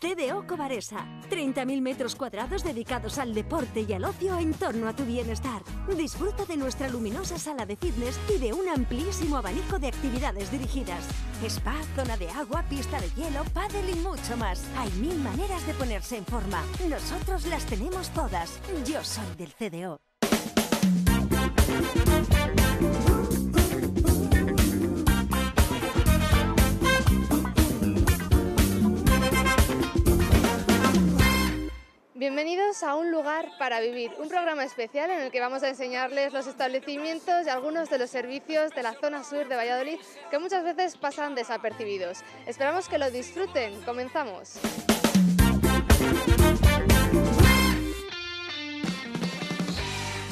CDO Covaresa. 30.000 metros cuadrados dedicados al deporte y al ocio en torno a tu bienestar. Disfruta de nuestra luminosa sala de fitness y de un amplísimo abanico de actividades dirigidas. Spa, zona de agua, pista de hielo, paddle y mucho más. Hay mil maneras de ponerse en forma. Nosotros las tenemos todas. Yo soy del CDO. Bienvenidos a Un lugar para vivir, un programa especial en el que vamos a enseñarles los establecimientos y algunos de los servicios de la zona sur de Valladolid que muchas veces pasan desapercibidos. Esperamos que lo disfruten. Comenzamos.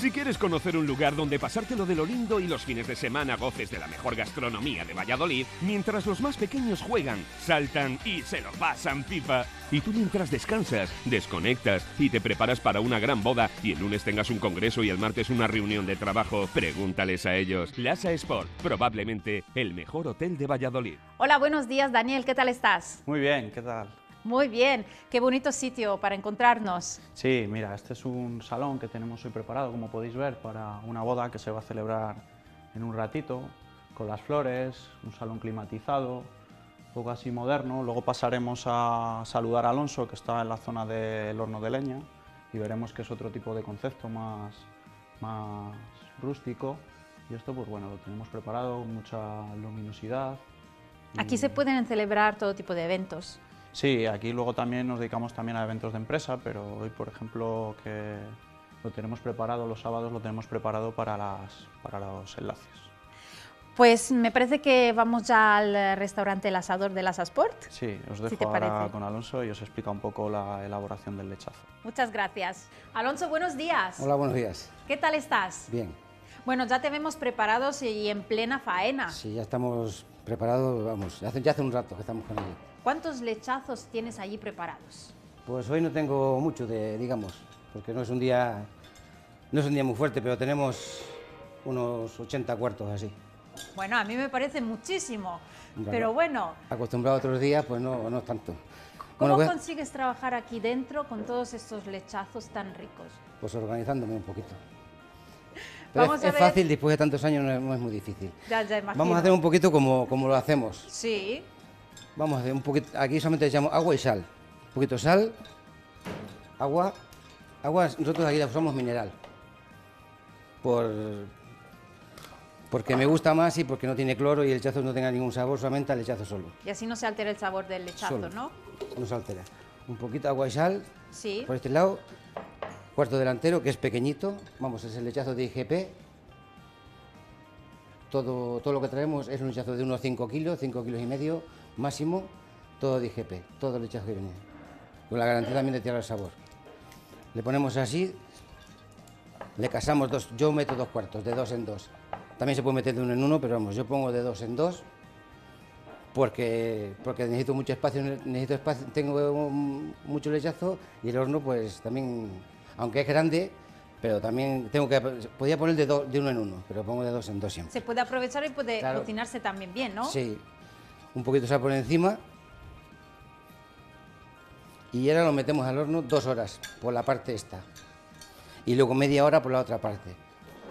Si quieres conocer un lugar donde pasártelo de lo lindo y los fines de semana goces de la mejor gastronomía de Valladolid, mientras los más pequeños juegan, saltan y se lo pasan pipa, y tú mientras descansas, desconectas y te preparas para una gran boda y el lunes tengas un congreso y el martes una reunión de trabajo, pregúntales a ellos. Lasa Sport, probablemente el mejor hotel de Valladolid. Hola, buenos días Daniel, ¿qué tal estás? Muy bien, ¿qué tal? Muy bien, qué bonito sitio para encontrarnos. Sí, mira, este es un salón que tenemos hoy preparado, como podéis ver, para una boda que se va a celebrar en un ratito, con las flores, un salón climatizado, un poco así moderno. Luego pasaremos a saludar a Alonso, que está en la zona del horno de leña, y veremos que es otro tipo de concepto más, más rústico. Y esto, pues bueno, lo tenemos preparado, mucha luminosidad. Aquí se pueden celebrar todo tipo de eventos. Sí, aquí luego también nos dedicamos también a eventos de empresa, pero hoy, por ejemplo, que lo tenemos preparado los sábados, lo tenemos preparado para, las, para los enlaces. Pues me parece que vamos ya al restaurante El Asador de las Asport. Sí, os dejo con Alonso y os explica un poco la elaboración del lechazo. Muchas gracias. Alonso, buenos días. Hola, buenos días. ¿Qué tal estás? Bien. Bueno, ya te vemos preparados y en plena faena. Sí, ya estamos preparados, vamos, ya hace, ya hace un rato que estamos con él. ¿Cuántos lechazos tienes allí preparados? Pues hoy no tengo mucho, de, digamos, porque no es un día no es un día muy fuerte, pero tenemos unos 80 cuartos así. Bueno, a mí me parece muchísimo, pero bueno. Acostumbrado a otros días, pues no, no tanto. ¿Cómo consigues trabajar aquí dentro con todos estos lechazos tan ricos? Pues organizándome un poquito. es, fácil, después de tantos años no es, muy difícil. Ya, ya Vamos a hacer un poquito como, como lo hacemos. Sí. Vamos, hacer un poquito, aquí solamente le echamos agua y sal. Un poquito de sal, agua. Agua, nosotros aquí la usamos mineral. Por, porque me gusta más y porque no tiene cloro y el lechazo no tenga ningún sabor, solamente el lechazo solo. Y así no se altera el sabor del lechazo, ¿no? No se altera. Un poquito agua y sal. Sí. Por este lado, cuarto delantero, que es pequeñito. Vamos, es el lechazo de IGP. Todo, todo lo que traemos es un lechazo de unos 5 kilos, 5 kilos y medio máximo, todo de IGP, todo el lechazo que viene. Con la garantía también de tierra el sabor. Le ponemos así, le casamos dos, yo meto dos cuartos, de dos en dos. También se puede meter de uno en uno, pero vamos, yo pongo de dos en dos porque, porque necesito mucho espacio, necesito espacio, tengo mucho lechazo y el horno pues también, aunque es grande, pero también tengo que, podía poner de, dos, de uno en uno, pero pongo de dos en dos siempre. Se puede aprovechar y puede cocinarse también bien, ¿no? Sí, un poquito de sal por encima y ahora lo metemos al horno dos horas por la parte esta y luego media hora por la otra parte.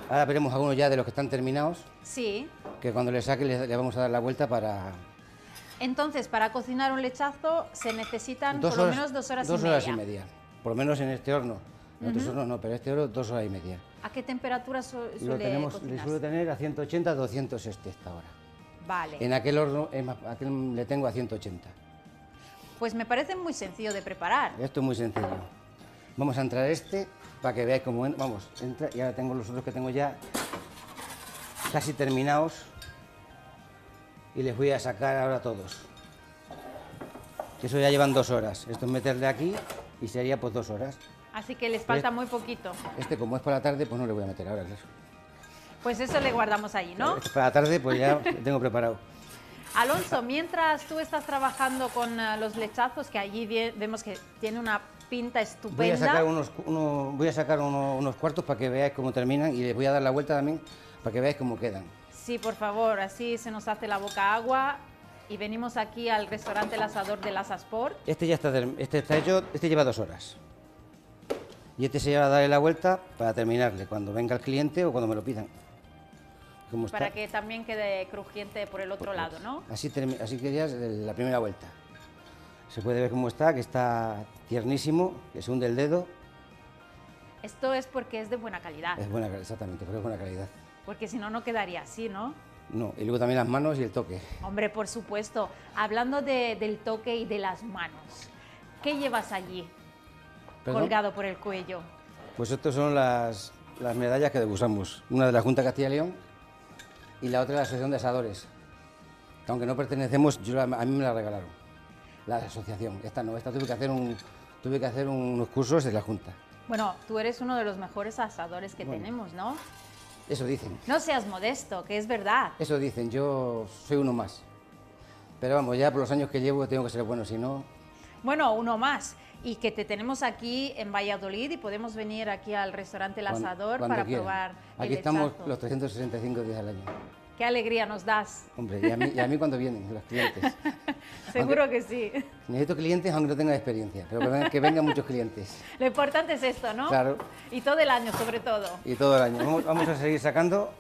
Ahora veremos algunos ya de los que están terminados. Sí. Que cuando le saque le, vamos a dar la vuelta para... Entonces, para cocinar un lechazo se necesitan por lo menos dos horas y media. Dos horas y media, por lo menos en este horno. En otros hornos no, pero este horno dos horas y media. ¿A qué temperatura suele lo tenemos, Le suelo tener a 180, 200 este esta hora. En aquel horno le tengo a 180. Pues me parece muy sencillo de preparar. Esto es muy sencillo. Vamos a entrar este para que veáis cómo entra. Vamos, entra y ahora tengo los otros que tengo ya casi terminados y les voy a sacar ahora todos. Que Eso ya llevan dos horas. Esto es meterle aquí y sería pues dos horas. Así que les falta este- muy poquito. Este como es para la tarde pues no le voy a meter ahora, eso. Pues eso le guardamos ahí, ¿no? Para la tarde, pues ya tengo preparado. Alonso, mientras tú estás trabajando con eh, los lechazos, que allí vemos que tiene una pinta estupenda. Voy a sacar, unos, cuartos para que veáis cómo terminan y les voy a dar la vuelta también para que veáis cómo quedan. Sí, por favor, así se nos hace la boca agua y venimos aquí al restaurante El Asador de las Asport. Este ya está, este está hecho, este lleva dos horas. Y este se lleva a darle la vuelta para terminarle cuando venga el cliente o cuando me lo pidan. Para que también quede crujiente por el otro lado, ¿no? Así, así querías la primera vuelta. Se puede ver cómo está, que está tiernísimo, que se hunde el dedo. Esto es porque es de buena calidad. Es buena exactamente, porque es buena calidad. Porque si no, no quedaría así, ¿no? No, y luego también las manos y el toque. Hombre, por supuesto. Hablando del toque y de las manos, ¿qué llevas allí colgado por el cuello? Pues estas son las, las medallas que degustamos. Una de la Junta Castilla y León y la otra la Asociación de Asadores. aunque no pertenecemos, yo a mí me la regalaron, la asociación. Esta no, esta tuve que hacer, un, tuve que hacer unos cursos de la Junta. Bueno, tú eres uno de los mejores asadores que tenemos, ¿no? Eso dicen. No seas modesto, que es verdad. Eso dicen, yo soy uno más. Pero vamos, ya por los años que llevo tengo que ser bueno, si no... Bueno, uno más y que te tenemos aquí en Valladolid y podemos venir aquí al restaurante El Asador para probar. Aquí estamos los 365 días al año. Qué alegría nos das. Hombre, y a mí, cuando vienen los clientes. Seguro que sí. Necesito clientes aunque no tengan experiencia, pero que vengan, muchos clientes. Lo importante es esto, ¿no? Claro. Y todo el año, sobre todo. Y todo el año. Vamos, a seguir sacando.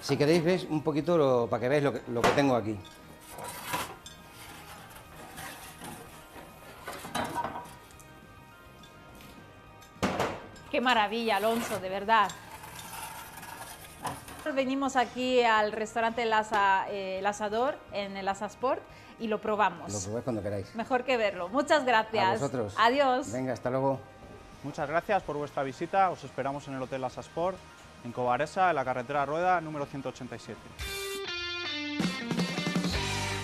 Si queréis, veis un poquito para que veáis lo que tengo aquí. qué maravilla, Alonso, de verdad. Venimos aquí al restaurante Laza, eh, Asador, en el Asasport, y lo probamos. Lo probéis cuando queráis. Mejor que verlo. Muchas gracias. A Adiós. Venga, hasta luego. Muchas gracias por vuestra visita. Os esperamos en el Hotel Asasport, en Covaresa, en la carretera Rueda, número 187.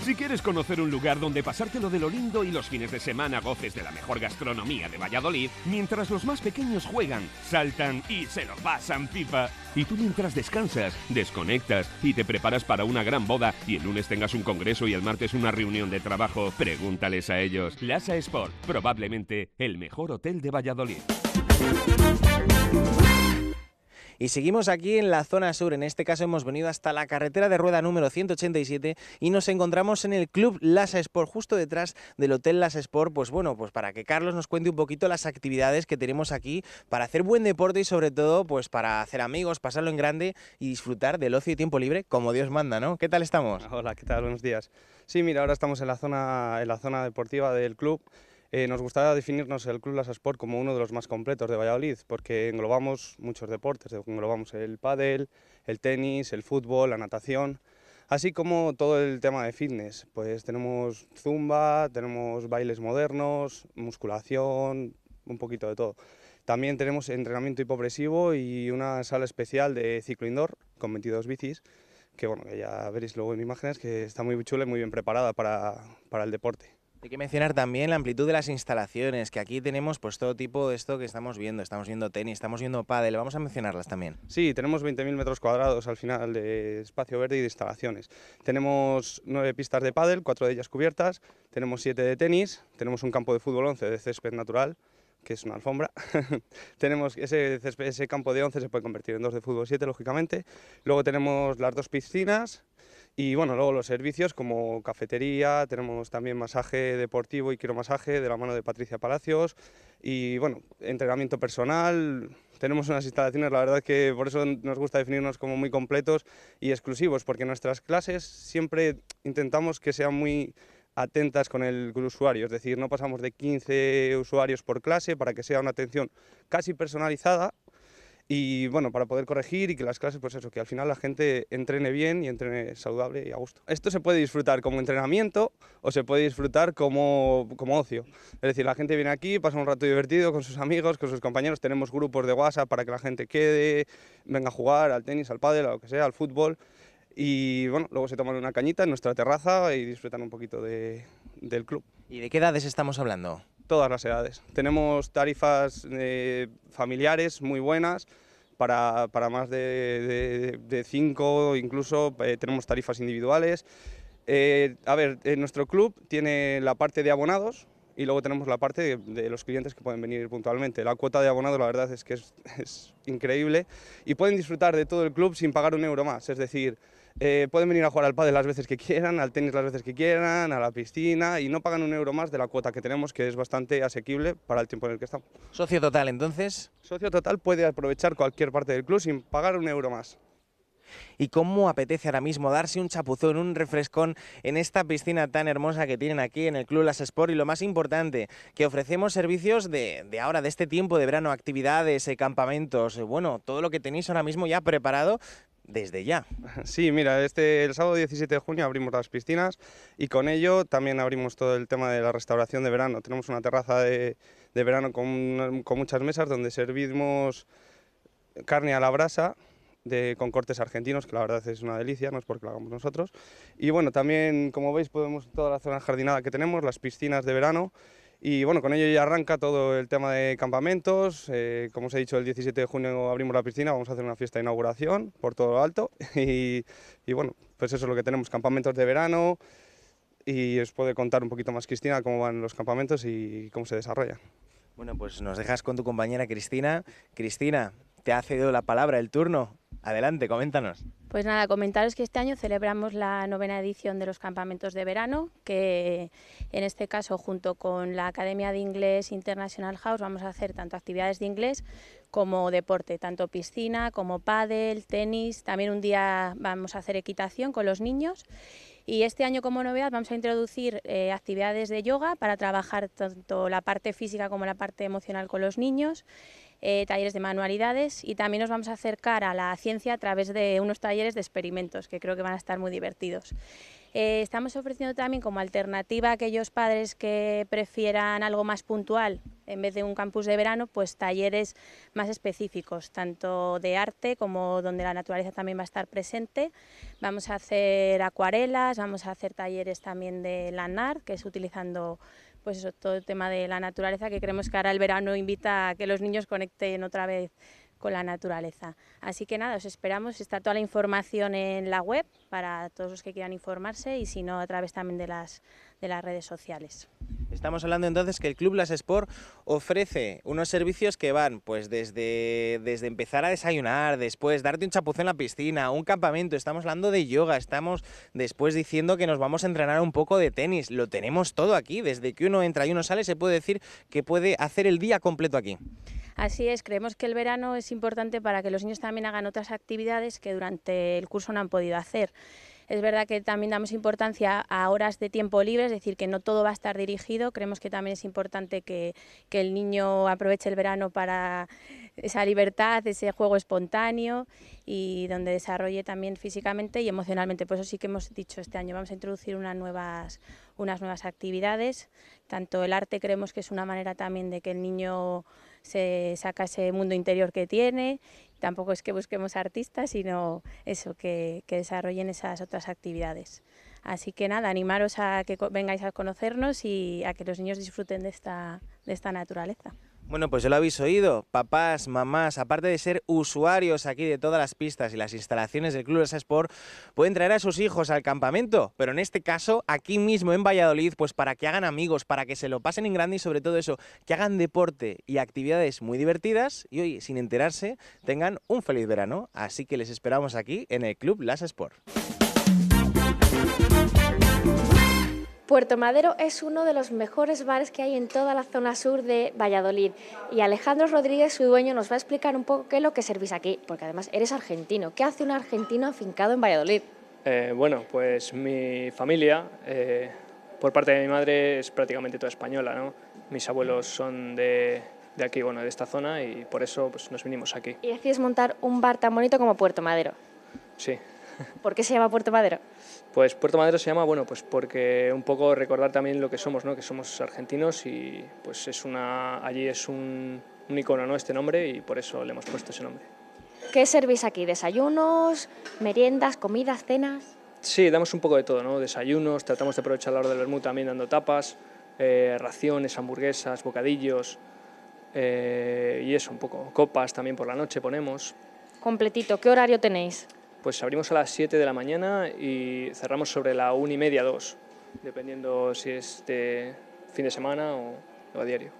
Si quieres conocer un lugar donde pasártelo de lo lindo y los fines de semana goces de la mejor gastronomía de Valladolid, mientras los más pequeños juegan, saltan y se lo pasan pipa, y tú mientras descansas, desconectas y te preparas para una gran boda y el lunes tengas un congreso y el martes una reunión de trabajo, pregúntales a ellos. Lasa Sport, probablemente el mejor hotel de Valladolid. Y seguimos aquí en la zona sur, en este caso hemos venido hasta la carretera de rueda número 187 y nos encontramos en el Club Las Sport, justo detrás del Hotel Las Sport, pues bueno, pues para que Carlos nos cuente un poquito las actividades que tenemos aquí para hacer buen deporte y sobre todo pues para hacer amigos, pasarlo en grande y disfrutar del ocio y tiempo libre como Dios manda, ¿no? ¿Qué tal estamos? Hola, ¿qué tal? Buenos días. Sí, mira, ahora estamos en la zona, en la zona deportiva del club. Eh, nos gustaba definirnos el Club Las como uno de los más completos de Valladolid, porque englobamos muchos deportes, englobamos el pádel, el tenis, el fútbol, la natación, así como todo el tema de fitness. Pues tenemos zumba, tenemos bailes modernos, musculación, un poquito de todo. También tenemos entrenamiento hipopresivo y una sala especial de ciclo indoor con 22 bicis, que bueno, ya veréis luego en imágenes, que está muy chula y muy bien preparada para el deporte. Hay que mencionar también la amplitud de las instalaciones, que aquí tenemos pues todo tipo de esto que estamos viendo. Estamos viendo tenis, estamos viendo pádel, vamos a mencionarlas también. Sí, tenemos 20.000 metros cuadrados al final de espacio verde y de instalaciones. Tenemos nueve pistas de pádel, cuatro de ellas cubiertas, tenemos siete de tenis, tenemos un campo de fútbol 11 de césped natural, que es una alfombra. tenemos ese, ese campo de 11 se puede convertir en dos de fútbol 7, lógicamente. Luego tenemos las dos piscinas, y bueno, luego los servicios como cafetería, tenemos también masaje deportivo y quiromasaje de la mano de Patricia Palacios y bueno, entrenamiento personal, tenemos unas instalaciones, la verdad que por eso nos gusta definirnos como muy completos y exclusivos, porque nuestras clases siempre intentamos que sean muy atentas con el usuario, es decir, no pasamos de 15 usuarios por clase para que sea una atención casi personalizada y bueno, para poder corregir y que las clases, pues eso, que al final la gente entrene bien y entrene saludable y a gusto. Esto se puede disfrutar como entrenamiento o se puede disfrutar como, ocio. Es decir, la gente viene aquí, pasa un rato divertido con sus amigos, con sus compañeros, tenemos grupos de WhatsApp para que la gente quede, venga a jugar al tenis, al pádel, a lo que sea, al fútbol. Y bueno, luego se toman una cañita en nuestra terraza y disfrutan un poquito del club. ¿Y de qué edades estamos hablando? todas las edades. Tenemos tarifas eh, familiares muy buenas, para, más de, de, cinco, incluso eh, tenemos tarifas individuales. Eh, a ver, nuestro club tiene la parte de abonados y luego tenemos la parte de, los clientes que pueden venir puntualmente. La cuota de abonados la verdad es que es, es increíble y pueden disfrutar de todo el club sin pagar un euro más, es decir, eh, pueden venir a jugar al pádel las veces que quieran, al tenis las veces que quieran, a la piscina y no pagan un euro más de la cuota que tenemos, que es bastante asequible para el tiempo en el que estamos. ¿Socio total entonces? Socio total puede aprovechar cualquier parte del club sin pagar un euro más. ¿Y cómo apetece ahora mismo darse un chapuzón, un refrescón en esta piscina tan hermosa que tienen aquí en el Club Las Sport? Y lo más importante, que ofrecemos servicios de, de ahora, de este tiempo de verano, actividades, eh, campamentos, eh, bueno, todo lo que tenéis ahora mismo ya preparado desde ya. Sí, mira, este el sábado 17 de junio abrimos las piscinas y con ello también abrimos todo el tema de la restauración de verano. Tenemos una terraza de, verano con, muchas mesas donde servimos carne a la brasa. De, con cortes argentinos, que la verdad es una delicia, no es porque lo hagamos nosotros. Y bueno, también, como veis, podemos toda la zona jardinada que tenemos, las piscinas de verano, y bueno, con ello ya arranca todo el tema de campamentos. Eh, como os he dicho, el 17 de junio abrimos la piscina, vamos a hacer una fiesta de inauguración por todo lo alto. Y, bueno, pues eso es lo que tenemos, campamentos de verano. Y os puede contar un poquito más Cristina cómo van los campamentos y cómo se desarrollan. Bueno, pues nos dejas con tu compañera Cristina. Cristina, te ha cedido la palabra, el turno. Adelante, coméntanos. Pues nada, comentaros que este año celebramos la novena edición de los campamentos de verano, que en este caso junto con la Academia de Inglés International House vamos a hacer tanto actividades de inglés como deporte, tanto piscina como pádel, tenis, también un día vamos a hacer equitación con los niños y este año como novedad vamos a introducir eh, actividades de yoga para trabajar tanto la parte física como la parte emocional con los niños eh, talleres de manualidades y también nos vamos a acercar a la ciencia a través de unos talleres de experimentos que creo que van a estar muy divertidos. Eh, estamos ofreciendo también como alternativa a aquellos padres que prefieran algo más puntual en vez de un campus de verano, pues talleres más específicos, tanto de arte como donde la naturaleza también va a estar presente. Vamos a hacer acuarelas, vamos a hacer talleres también de lanar, que es utilizando pues eso, todo el tema de la naturaleza, que creemos que ahora el verano invita a que los niños conecten otra vez con la naturaleza. Así que nada, os esperamos, está toda la información en la web para todos los que quieran informarse y si no, a través también de las las redes sociales. Estamos hablando entonces que el Club Las Sport ofrece unos servicios que van pues desde, desde empezar a desayunar, después darte un chapuzón en la piscina, un campamento, estamos hablando de yoga, estamos después diciendo que nos vamos a entrenar un poco de tenis, lo tenemos todo aquí, desde que uno entra y uno sale se puede decir que puede hacer el día completo aquí. Así es, creemos que el verano es importante para que los niños también hagan otras actividades que durante el curso no han podido hacer. Es verdad que también damos importancia a horas de tiempo libre, es decir, que no todo va a estar dirigido. Creemos que también es importante que, el niño aproveche el verano para esa libertad, ese juego espontáneo y donde desarrolle también físicamente y emocionalmente. Por eso sí que hemos dicho este año, vamos a introducir unas nuevas, unas nuevas actividades. Tanto el arte creemos que es una manera también de que el niño se saca ese mundo interior que tiene tampoco es que busquemos artistas, sino eso, que, desarrollen esas otras actividades. Así que nada, animaros a que vengáis a conocernos y a que los niños disfruten de esta naturaleza. Bueno, pues ya lo habéis oído, papás, mamás, aparte de ser usuarios aquí de todas las pistas y las instalaciones del Club Las Sport, pueden traer a sus hijos al campamento, pero en este caso aquí mismo en Valladolid, pues para que hagan amigos, para que se lo pasen en grande y sobre todo eso, que hagan deporte y actividades muy divertidas y hoy, sin enterarse, tengan un feliz verano. Así que les esperamos aquí en el Club Las Sport. Puerto Madero es uno de los mejores bares que hay en toda la zona sur de Valladolid y Alejandro Rodríguez, su dueño, nos va a explicar un poco qué es lo que servís aquí, porque además eres argentino. ¿Qué hace un argentino afincado en Valladolid? Eh, bueno, pues mi familia, eh, por parte de mi madre, es prácticamente toda española. ¿no? Mis abuelos son de, aquí, bueno, de esta zona y por eso pues, nos vinimos aquí. ¿Y decides montar un bar tan bonito como Puerto Madero? Sí. ¿Por qué se llama Puerto Madero? Pues Puerto Madero se llama, bueno, pues porque un poco recordar también lo que somos, ¿no? Que somos argentinos y pues es una, allí es un, icono, ¿no? Este nombre y por eso le hemos puesto ese nombre. ¿Qué servís aquí? ¿Desayunos, meriendas, comidas, cenas? Sí, damos un poco de todo, ¿no? Desayunos, tratamos de aprovechar la hora del vermú también dando tapas, eh, raciones, hamburguesas, bocadillos eh, y eso un poco. Copas también por la noche ponemos. Completito, ¿qué horario tenéis? pues abrimos a las 7 de la mañana y cerramos sobre la 1 y media, 2, dependiendo si es de fin de semana o, a diario.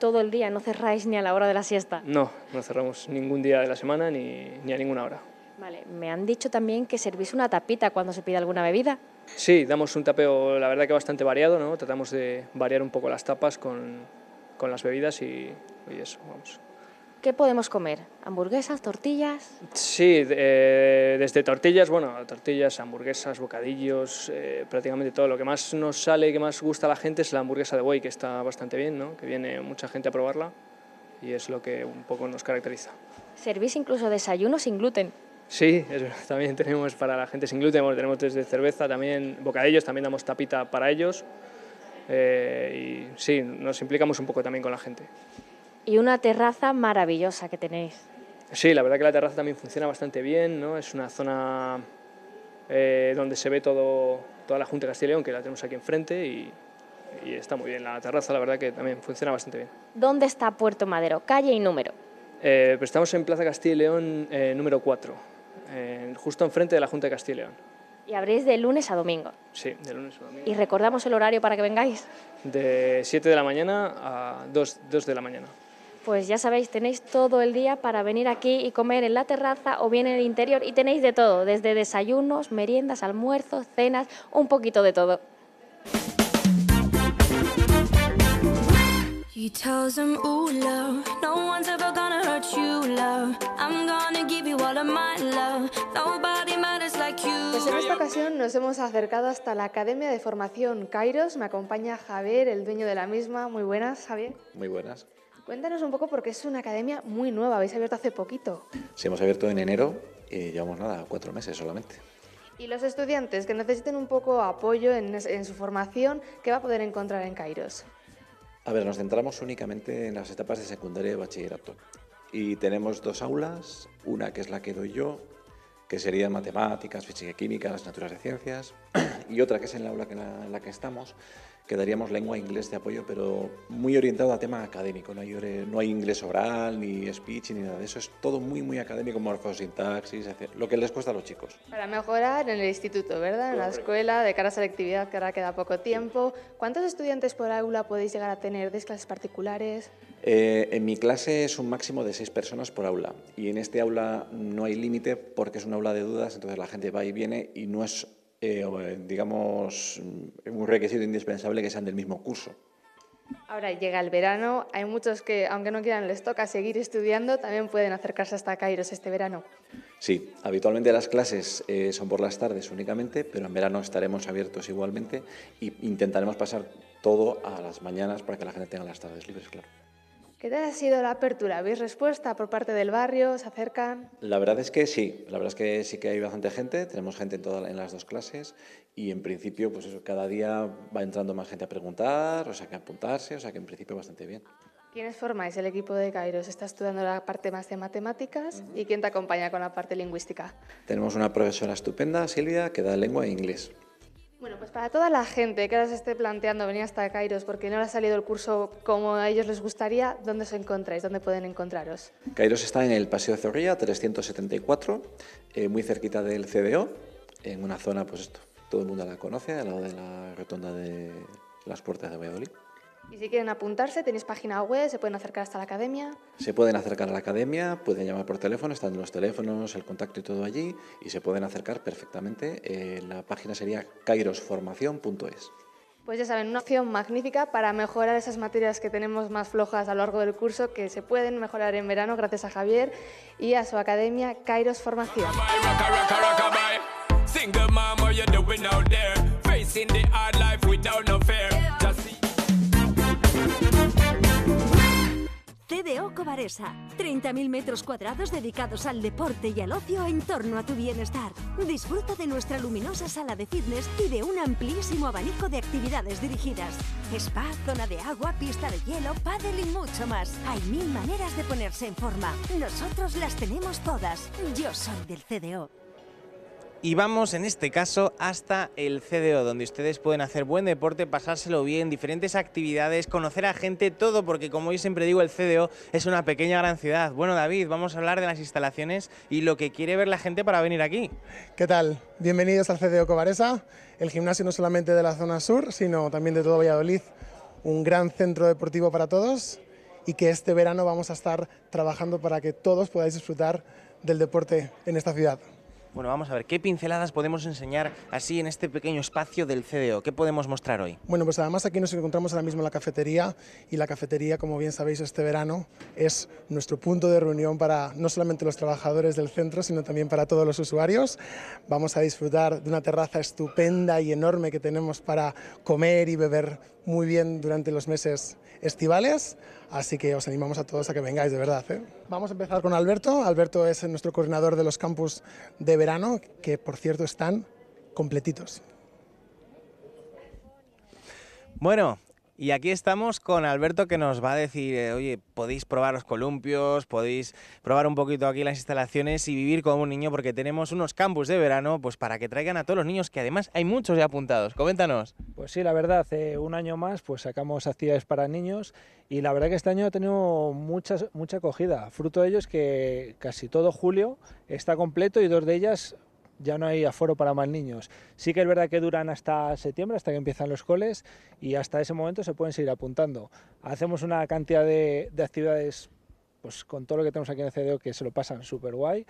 Todo el día, no cerráis ni a la hora de la siesta. No, no cerramos ningún día de la semana ni, a ninguna hora. Vale, me han dicho también que servís una tapita cuando se pide alguna bebida. Sí, damos un tapeo, la verdad que bastante variado, ¿no? Tratamos de variar un poco las tapas con, las bebidas y, y eso, vamos. ¿Qué podemos comer? ¿Hamburguesas, tortillas? Sí, eh, desde tortillas, bueno, tortillas, hamburguesas, bocadillos, eh, prácticamente todo. Lo que más nos sale y que más gusta a la gente es la hamburguesa de buey, que está bastante bien, ¿no? que viene mucha gente a probarla y es lo que un poco nos caracteriza. ¿Servís incluso desayuno sin gluten? Sí, también tenemos para la gente sin gluten, tenemos desde cerveza, también bocadillos, también damos tapita para ellos. Eh, y sí, nos implicamos un poco también con la gente y una terraza maravillosa que tenéis. Sí, la verdad que la terraza también funciona bastante bien, ¿no? Es una zona eh, donde se ve todo, toda la Junta de Castilla y León, que la tenemos aquí enfrente y, está muy bien. La terraza, la verdad que también funciona bastante bien. ¿Dónde está Puerto Madero? Calle y número. Eh, pues estamos en Plaza Castilla León eh, número 4, justo enfrente de la Junta de Castilla y León. Y abrís de lunes a domingo. Sí, de lunes a domingo. ¿Y recordamos el horario para que vengáis? De 7 de la mañana a 2 de la mañana pues ya sabéis, tenéis todo el día para venir aquí y comer en la terraza o bien en el interior y tenéis de todo, desde desayunos, meriendas, almuerzos, cenas, un poquito de todo. Pues en esta ocasión nos hemos acercado hasta la Academia de Formación Kairos. Me acompaña Javier, el dueño de la misma. Muy buenas, Javier. Muy buenas. Cuéntanos un poco porque es una academia muy nueva, habéis abierto hace poquito. Sí, hemos abierto en enero y llevamos nada, cuatro meses solamente. Y los estudiantes que necesiten un poco apoyo en, su formación, ¿qué va a poder encontrar en Kairos? A ver, nos centramos únicamente en las etapas de secundaria y bachillerato. Y tenemos dos aulas, una que es la que doy yo, que serían matemáticas, física y química, las naturas de ciencias, y otra que es en la aula en la que estamos, Quedaríamos lengua e inglés de apoyo, pero muy orientado a tema académico. No hay, inglés oral, ni speech, ni nada de eso. Es todo muy, muy académico, morfosintaxis, lo que les cuesta a los chicos. Para mejorar en el instituto, ¿verdad? En la escuela, de cara a selectividad, que ahora queda poco tiempo. ¿Cuántos estudiantes por aula podéis llegar a tener? de clases particulares? Eh, en mi clase es un máximo de seis personas por aula y en este aula no hay límite porque es un aula de dudas, entonces la gente va y viene y no es eh, eh, digamos, un requisito indispensable que sean del mismo curso. Ahora llega el verano, hay muchos que, aunque no quieran, les toca seguir estudiando, también pueden acercarse hasta Kairos este verano. Sí, habitualmente las clases eh, son por las tardes únicamente, pero en verano estaremos abiertos igualmente e intentaremos pasar todo a las mañanas para que la gente tenga las tardes libres, claro. ¿Qué tal ha sido la apertura? ¿Habéis respuesta por parte del barrio? ¿Se acercan? La verdad es que sí, la verdad es que sí que hay bastante gente, tenemos gente en, en las dos clases y en principio pues eso, cada día va entrando más gente a preguntar, o sea, que a apuntarse, o sea, que en principio bastante bien. ¿Quiénes formáis el equipo de Kairos? está estudiando la parte más de matemáticas y ¿quién te acompaña con la parte lingüística? Tenemos una profesora estupenda, Silvia, que da lengua e inglés. Bueno, pues para toda la gente que ahora se esté planteando venir hasta Kairos porque no le ha salido el curso como a ellos les gustaría, ¿dónde os encontráis? ¿Dónde pueden encontraros? Kairos está en el Paseo de Zorrilla 374, eh, muy cerquita del CDO, en una zona, pues esto, todo el mundo la conoce, al lado de la rotonda de las puertas de Valladolid. Y si quieren apuntarse, tenéis página web, se pueden acercar hasta la academia. Se pueden acercar a la academia, pueden llamar por teléfono, están los teléfonos, el contacto y todo allí, y se pueden acercar perfectamente. Eh, la página sería kairosformación.es. Pues ya saben, una opción magnífica para mejorar esas materias que tenemos más flojas a lo largo del curso, que se pueden mejorar en verano gracias a Javier y a su academia Kairos Formación. 30.000 metros cuadrados dedicados al deporte y al ocio en torno a tu bienestar. Disfruta de nuestra luminosa sala de fitness y de un amplísimo abanico de actividades dirigidas. Spa, zona de agua, pista de hielo, paddle y mucho más. Hay mil maneras de ponerse en forma. Nosotros las tenemos todas. Yo soy del CDO. Y vamos en este caso hasta el CDO, donde ustedes pueden hacer buen deporte, pasárselo bien, diferentes actividades, conocer a gente, todo, porque como yo siempre digo, el CDO es una pequeña gran ciudad. Bueno, David, vamos a hablar de las instalaciones y lo que quiere ver la gente para venir aquí. ¿Qué tal? Bienvenidos al CDO Covaresa, el gimnasio no solamente de la zona sur, sino también de todo Valladolid, un gran centro deportivo para todos y que este verano vamos a estar trabajando para que todos podáis disfrutar del deporte en esta ciudad. Bueno, vamos a ver, ¿qué pinceladas podemos enseñar así en este pequeño espacio del CDO? ¿Qué podemos mostrar hoy? Bueno, pues además aquí nos encontramos ahora mismo en la cafetería y la cafetería, como bien sabéis, este verano es nuestro punto de reunión para no solamente los trabajadores del centro, sino también para todos los usuarios. Vamos a disfrutar de una terraza estupenda y enorme que tenemos para comer y beber muy bien durante los meses estivales, así que os animamos a todos a que vengáis, de verdad. ¿eh? Vamos a empezar con Alberto. Alberto es nuestro coordinador de los campus de verano, que por cierto están completitos. Bueno, y aquí estamos con Alberto que nos va a decir, eh, oye, podéis probar los columpios, podéis probar un poquito aquí las instalaciones y vivir como un niño porque tenemos unos campus de verano pues para que traigan a todos los niños que además hay muchos ya apuntados. Coméntanos. Pues sí, la verdad, hace un año más pues sacamos actividades para niños y la verdad que este año ha tenido mucha, mucha acogida. Fruto de ello es que casi todo julio está completo y dos de ellas ya no hay aforo para más niños. Sí que es verdad que duran hasta septiembre, hasta que empiezan los coles, y hasta ese momento se pueden seguir apuntando. Hacemos una cantidad de, actividades pues, con todo lo que tenemos aquí en el que se lo pasan súper guay.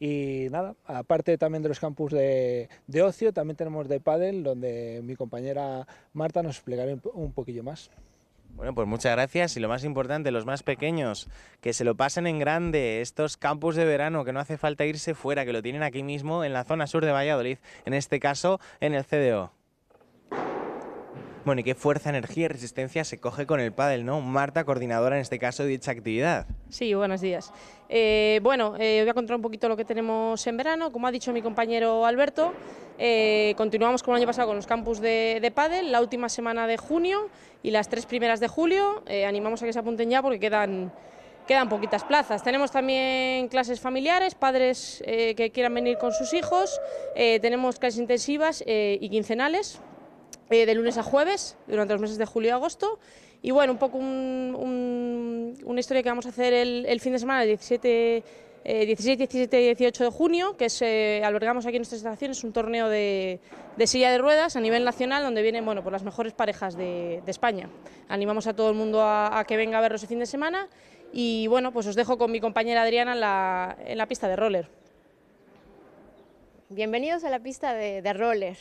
Y nada, aparte también de los campus de, ocio, también tenemos de pádel, donde mi compañera Marta nos explicará un poquillo más. Bueno, pues muchas gracias y lo más importante, los más pequeños, que se lo pasen en grande estos campus de verano, que no hace falta irse fuera, que lo tienen aquí mismo en la zona sur de Valladolid, en este caso en el CDO. Bueno, ¿y qué fuerza, energía y resistencia se coge con el pádel, no? Marta, coordinadora en este caso de dicha actividad. Sí, buenos días. Eh, bueno, eh, voy a contar un poquito lo que tenemos en verano. Como ha dicho mi compañero Alberto, eh, continuamos como el año pasado con los campus de, de pádel, la última semana de junio y las tres primeras de julio. animamos a que se apunten ya porque quedan quedan poquitas plazas. Tenemos también clases familiares, padres que quieran venir con sus hijos, tenemos clases intensivas y quincenales eh, de lunes a jueves, durante los meses de julio y agosto. Y bueno, un poco un, una historia que vamos a hacer el, fin de semana, el 17 16, 17 y 18 de junio, que es, eh, albergamos aquí en nuestras estaciones un torneo de, silla de ruedas a nivel nacional, donde vienen bueno, por pues las mejores parejas de, España. Animamos a todo el mundo a, que venga a verlo ese fin de semana y bueno, pues os dejo con mi compañera Adriana en la, pista de roller. Bienvenidos a la pista de roller.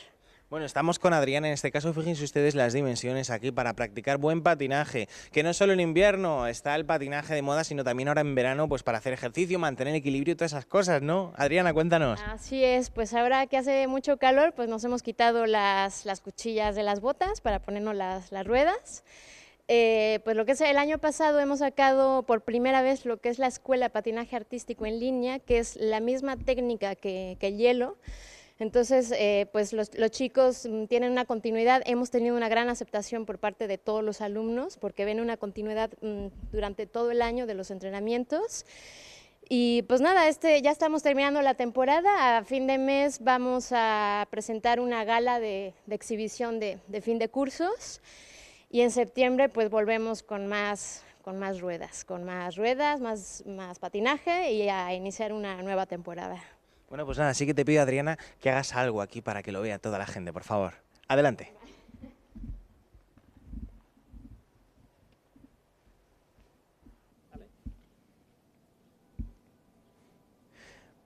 Bueno, estamos con Adriana, en este caso fíjense ustedes las dimensiones aquí para practicar buen patinaje, que no solo en invierno está el patinaje de moda, sino también ahora en verano, pues para hacer ejercicio, mantener equilibrio y todas esas cosas, ¿no? Adriana, cuéntanos. Así es, pues ahora que hace mucho calor, pues nos hemos quitado las, las cuchillas de las botas para ponernos las, las ruedas. Eh, pues lo que es el año pasado hemos sacado por primera vez lo que es la escuela de patinaje artístico en línea, que es la misma técnica que, que el hielo, entonces, eh, pues los, chicos mm, tienen una continuidad, hemos tenido una gran aceptación por parte de todos los alumnos, porque ven una continuidad mm, durante todo el año de los entrenamientos. Y pues nada, este, ya estamos terminando la temporada. A fin de mes vamos a presentar una gala de, exhibición de, fin de cursos. Y en septiembre pues volvemos con más, con más ruedas, con más ruedas, más patinaje y a iniciar una nueva temporada. Bueno, pues nada, sí que te pido, Adriana, que hagas algo aquí para que lo vea toda la gente, por favor. Adelante.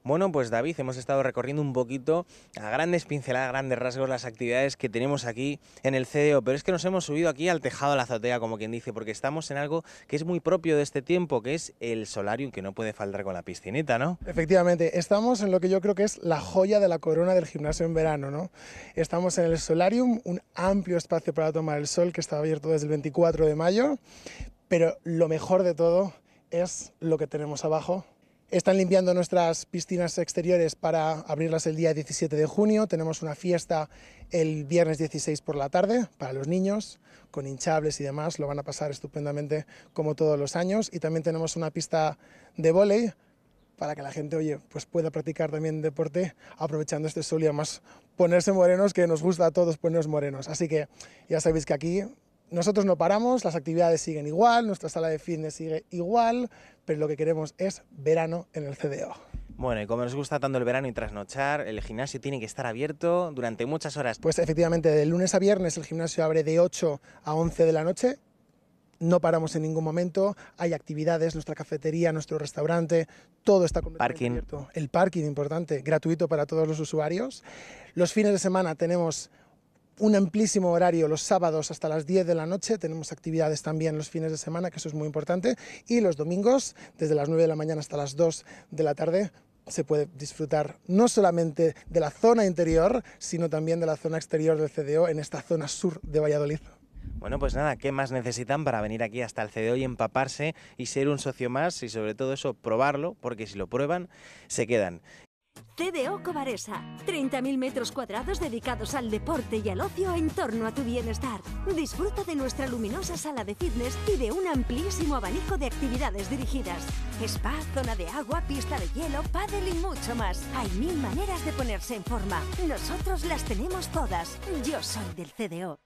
Bueno, pues David, hemos estado recorriendo un poquito a grandes pinceladas, a grandes rasgos las actividades que tenemos aquí en el CDO, pero es que nos hemos subido aquí al tejado de la azotea, como quien dice, porque estamos en algo que es muy propio de este tiempo, que es el solarium, que no puede faltar con la piscinita, ¿no? Efectivamente, estamos en lo que yo creo que es la joya de la corona del gimnasio en verano, ¿no? Estamos en el solarium, un amplio espacio para tomar el sol que está abierto desde el 24 de mayo, pero lo mejor de todo es lo que tenemos abajo, están limpiando nuestras piscinas exteriores para abrirlas el día 17 de junio. Tenemos una fiesta el viernes 16 por la tarde para los niños, con hinchables y demás. Lo van a pasar estupendamente como todos los años. Y también tenemos una pista de vóley para que la gente oye, pues pueda practicar también deporte aprovechando este sol y además ponerse morenos, que nos gusta a todos ponernos morenos. Así que ya sabéis que aquí nosotros no paramos, las actividades siguen igual, nuestra sala de fitness sigue igual, pero lo que queremos es verano en el CDO. Bueno, y como nos gusta tanto el verano y trasnochar, el gimnasio tiene que estar abierto durante muchas horas. Pues efectivamente, de lunes a viernes el gimnasio abre de 8 a 11 de la noche, no paramos en ningún momento, hay actividades, nuestra cafetería, nuestro restaurante, todo está completamente parking. El parking, importante, gratuito para todos los usuarios. Los fines de semana tenemos un amplísimo horario los sábados hasta las 10 de la noche, tenemos actividades también los fines de semana, que eso es muy importante, y los domingos, desde las 9 de la mañana hasta las 2 de la tarde, se puede disfrutar no solamente de la zona interior, sino también de la zona exterior del CDO en esta zona sur de Valladolid. Bueno, pues nada, ¿qué más necesitan para venir aquí hasta el CDO y empaparse y ser un socio más y sobre todo eso, probarlo, porque si lo prueban, se quedan. CDO Covaresa. 30.000 metros cuadrados dedicados al deporte y al ocio en torno a tu bienestar. Disfruta de nuestra luminosa sala de fitness y de un amplísimo abanico de actividades dirigidas. Spa, zona de agua, pista de hielo, paddle y mucho más. Hay mil maneras de ponerse en forma. Nosotros las tenemos todas. Yo soy del CDO.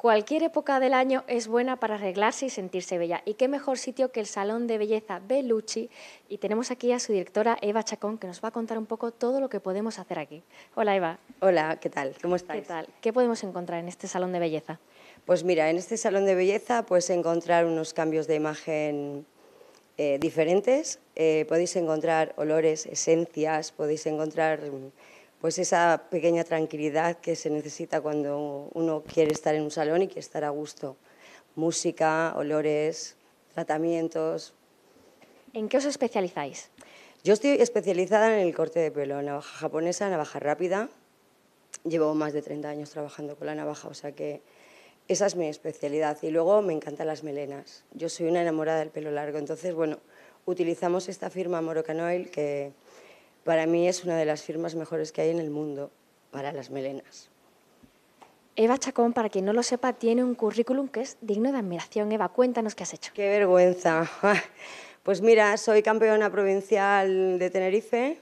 Cualquier época del año es buena para arreglarse y sentirse bella. Y qué mejor sitio que el Salón de Belleza Bellucci. Y tenemos aquí a su directora Eva Chacón, que nos va a contar un poco todo lo que podemos hacer aquí. Hola Eva. Hola, ¿qué tal? ¿Cómo estáis? ¿Qué tal? ¿Qué podemos encontrar en este Salón de Belleza? Pues mira, en este Salón de Belleza puedes encontrar unos cambios de imagen eh, diferentes. Eh, podéis encontrar olores, esencias, podéis encontrar mm, pues esa pequeña tranquilidad que se necesita cuando uno quiere estar en un salón y quiere estar a gusto. Música, olores, tratamientos. ¿En qué os especializáis? Yo estoy especializada en el corte de pelo, navaja japonesa, navaja rápida. Llevo más de 30 años trabajando con la navaja, o sea que esa es mi especialidad. Y luego me encantan las melenas. Yo soy una enamorada del pelo largo, entonces, bueno, utilizamos esta firma Moroccan que para mí es una de las firmas mejores que hay en el mundo para las melenas. Eva Chacón, para quien no lo sepa, tiene un currículum que es digno de admiración. Eva, cuéntanos qué has hecho. Qué vergüenza. Ah, pues mira, soy campeona provincial de Tenerife,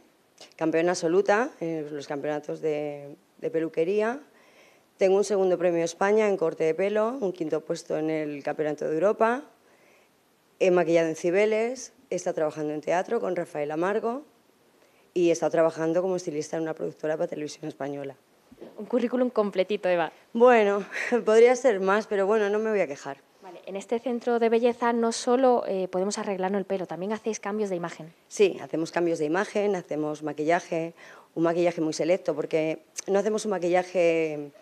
campeona absoluta en los campeonatos de, peluquería. Tengo un segundo premio España en corte de pelo, un quinto puesto en el Campeonato de Europa. He maquillado en Cibeles, está trabajando en teatro con Rafael Amargo, y he estado trabajando como estilista en una productora para televisión española. Un currículum completito, Eva. Bueno, podría ser más, pero bueno, no me voy a quejar. Vale, en este centro de belleza no solo eh, podemos arreglarnos el pelo, también hacéis cambios de imagen. Sí, hacemos cambios de imagen, hacemos maquillaje, un maquillaje muy selecto, porque no hacemos un maquillaje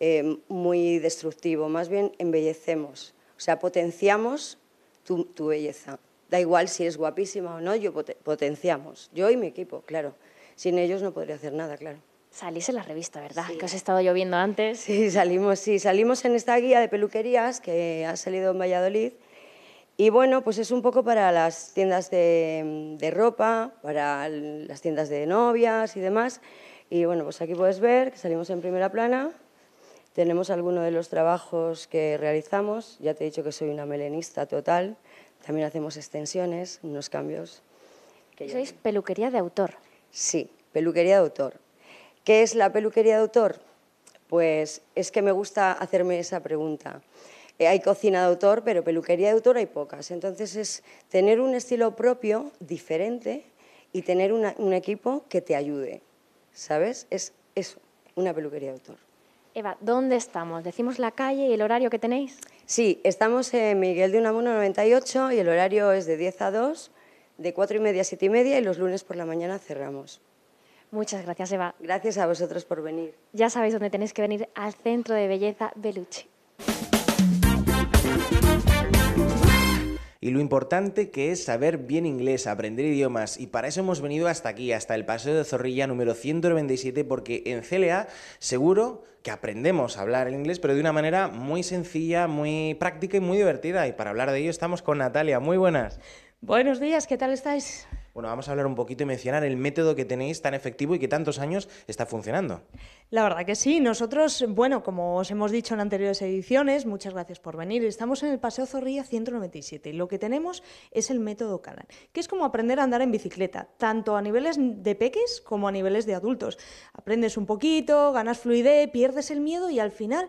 eh, muy destructivo, más bien embellecemos, o sea, potenciamos tu, tu belleza da igual si es guapísima o no, yo potenciamos, yo y mi equipo, claro. Sin ellos no podría hacer nada, claro. Salís en la revista, ¿verdad? Que os he estado lloviendo antes. Sí, salimos, sí, salimos en esta guía de peluquerías que ha salido en Valladolid. Y bueno, pues es un poco para las tiendas de, de ropa, para las tiendas de novias y demás. Y bueno, pues aquí puedes ver que salimos en primera plana. Tenemos algunos de los trabajos que realizamos. Ya te he dicho que soy una melenista total. También hacemos extensiones, unos cambios. ¿Sois peluquería de autor? Sí, peluquería de autor. ¿Qué es la peluquería de autor? Pues es que me gusta hacerme esa pregunta. Eh, hay cocina de autor, pero peluquería de autor hay pocas. Entonces es tener un estilo propio, diferente, y tener un equipo que te ayude. ¿Sabes? Es eso, una peluquería de autor. Eva, ¿dónde estamos? ¿Decimos la calle y el horario que tenéis? Sí, estamos en Miguel de Unamuno 98 y el horario es de 10 a 2, de 4 y media a 7 y media y los lunes por la mañana cerramos. Muchas gracias, Eva. Gracias a vosotros por venir. Ya sabéis dónde tenéis que venir, al Centro de Belleza Beluche. y lo importante que es saber bien inglés, aprender idiomas. Y para eso hemos venido hasta aquí, hasta el Paseo de Zorrilla número 197, porque en CLA seguro que aprendemos a hablar el inglés, pero de una manera muy sencilla, muy práctica y muy divertida. Y para hablar de ello estamos con Natalia. Muy buenas. Buenos días, ¿qué tal estáis? bueno, vamos a hablar un poquito y mencionar el método que tenéis tan efectivo y que tantos años está funcionando. La verdad que sí, nosotros, bueno, como os hemos dicho en anteriores ediciones, muchas gracias por venir, estamos en el Paseo Zorrilla 197 y lo que tenemos es el método Canal, que es como aprender a andar en bicicleta, tanto a niveles de peques como a niveles de adultos. Aprendes un poquito, ganas fluidez, pierdes el miedo y al final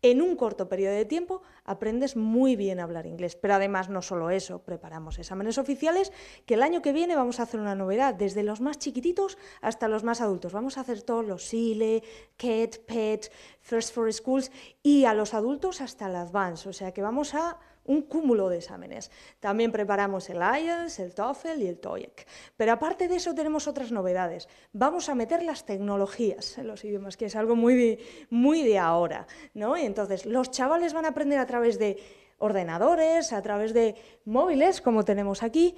en un corto periodo de tiempo aprendes muy bien a hablar inglés, pero además no solo eso, preparamos exámenes oficiales que el año que viene vamos a hacer una novedad, desde los más chiquititos hasta los más adultos. Vamos a hacer todos los SILE, CAT, PET, First for Schools y a los adultos hasta el Advance, o sea que vamos a un cúmulo de exámenes. También preparamos el IELTS, el TOEFL y el TOEIC. Pero aparte de eso tenemos otras novedades. Vamos a meter las tecnologías en los idiomas, que es algo muy de, muy de ahora. ¿no? Y entonces los chavales van a aprender a través de ordenadores, a través de móviles, como tenemos aquí,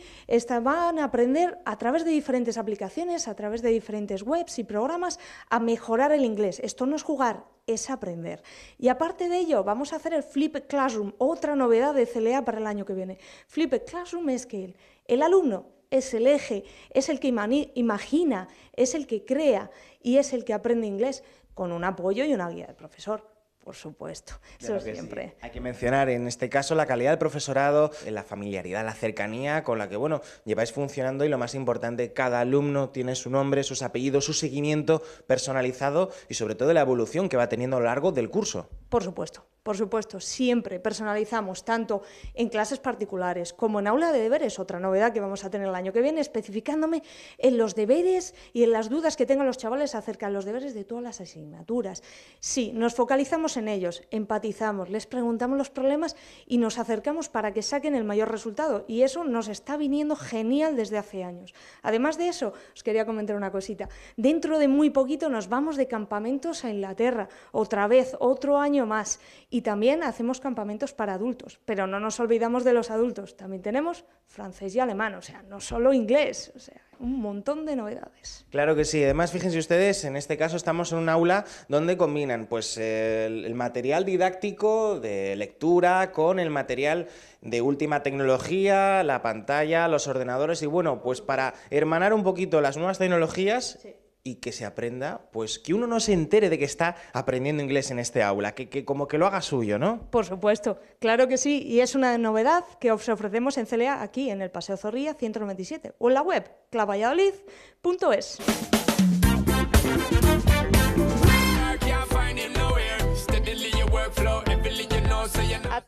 van a aprender a través de diferentes aplicaciones, a través de diferentes webs y programas, a mejorar el inglés. Esto no es jugar, es aprender. Y aparte de ello, vamos a hacer el Flip Classroom, otra novedad de CLA para el año que viene. Flip Classroom es que el, el alumno es el eje, es el que imagina, es el que crea y es el que aprende inglés con un apoyo y una guía del profesor por supuesto, eso siempre. Hay que mencionar en este caso la calidad del profesorado, eh, la familiaridad, la cercanía con la que, bueno, lleváis funcionando y lo más importante, cada alumno tiene su nombre, sus apellidos, su seguimiento personalizado y sobre todo la evolución que va teniendo a lo largo del curso. Por supuesto. Por supuesto, siempre personalizamos tanto en clases particulares como en aula de deberes, otra novedad que vamos a tener el año que viene, especificándome en los deberes y en las dudas que tengan los chavales acerca de los deberes de todas las asignaturas. Sí, nos focalizamos en ellos, empatizamos, les preguntamos los problemas y nos acercamos para que saquen el mayor resultado y eso nos está viniendo genial desde hace años. Además de eso, os quería comentar una cosita. Dentro de muy poquito nos vamos de campamentos a Inglaterra, otra vez, otro año más y también hacemos campamentos para adultos, pero no nos olvidamos de los adultos, también tenemos francés y alemán, o sea, no solo inglés, o sea, un montón de novedades. Claro que sí, además fíjense ustedes, en este caso estamos en un aula donde combinan pues el, el material didáctico de lectura con el material de última tecnología, la pantalla, los ordenadores y bueno, pues para hermanar un poquito las nuevas tecnologías y que se aprenda, pues que uno no se entere de que está aprendiendo inglés en este aula, que, como que lo haga suyo, ¿no? Por supuesto, claro que sí, y es una novedad que os ofrecemos en CELEA aquí, en el Paseo Zorrilla 197, o en la web clavalladolid.es.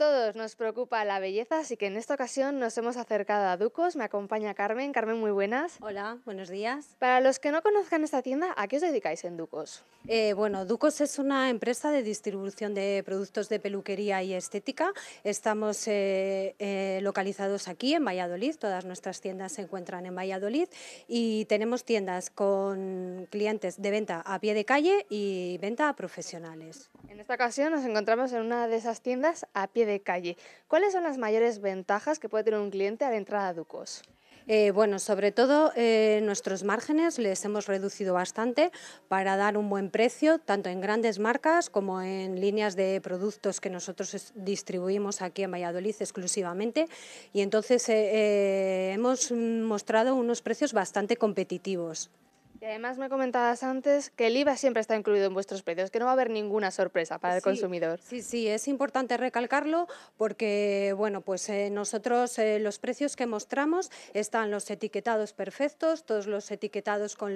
todos nos preocupa la belleza, así que en esta ocasión nos hemos acercado a Ducos. Me acompaña Carmen. Carmen, muy buenas. Hola, buenos días. Para los que no conozcan esta tienda, ¿a qué os dedicáis en Ducos? Eh, bueno, Ducos es una empresa de distribución de productos de peluquería y estética. Estamos eh, eh, localizados aquí en Valladolid. Todas nuestras tiendas se encuentran en Valladolid y tenemos tiendas con clientes de venta a pie de calle y venta a profesionales. En esta ocasión nos encontramos en una de esas tiendas a pie de calle. ¿Cuáles son las mayores ventajas que puede tener un cliente al entrar a Ducos? Eh, bueno, sobre todo eh, nuestros márgenes les hemos reducido bastante para dar un buen precio, tanto en grandes marcas como en líneas de productos que nosotros distribuimos aquí en Valladolid exclusivamente. Y entonces eh, hemos mostrado unos precios bastante competitivos. Y además me comentabas antes que el IVA siempre está incluido en vuestros precios, que no va a haber ninguna sorpresa para el consumidor. Sí, sí, es importante recalcarlo porque, bueno, pues eh, nosotros eh, los precios que mostramos están los etiquetados perfectos, todos los etiquetados con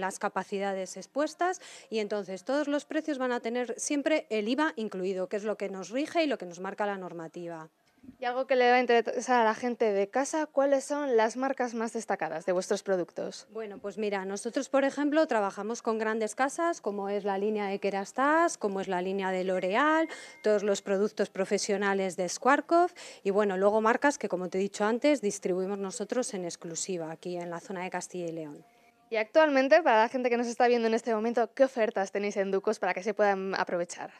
las capacidades expuestas y entonces todos los precios van a tener siempre el IVA incluido, que es lo que nos rige y lo que nos marca la normativa. Y algo que le va a interesar a la gente de casa, ¿cuáles son las marcas más destacadas de vuestros productos? Bueno, pues mira, nosotros, por ejemplo, trabajamos con grandes casas, como es la línea de Kerastase, como es la línea de L'Oreal, todos los productos profesionales de Squarkov, y bueno, luego marcas que, como te he dicho antes, distribuimos nosotros en exclusiva aquí en la zona de Castilla y León. Y actualmente, para la gente que nos está viendo en este momento, ¿qué ofertas tenéis en Ducos para que se puedan aprovechar?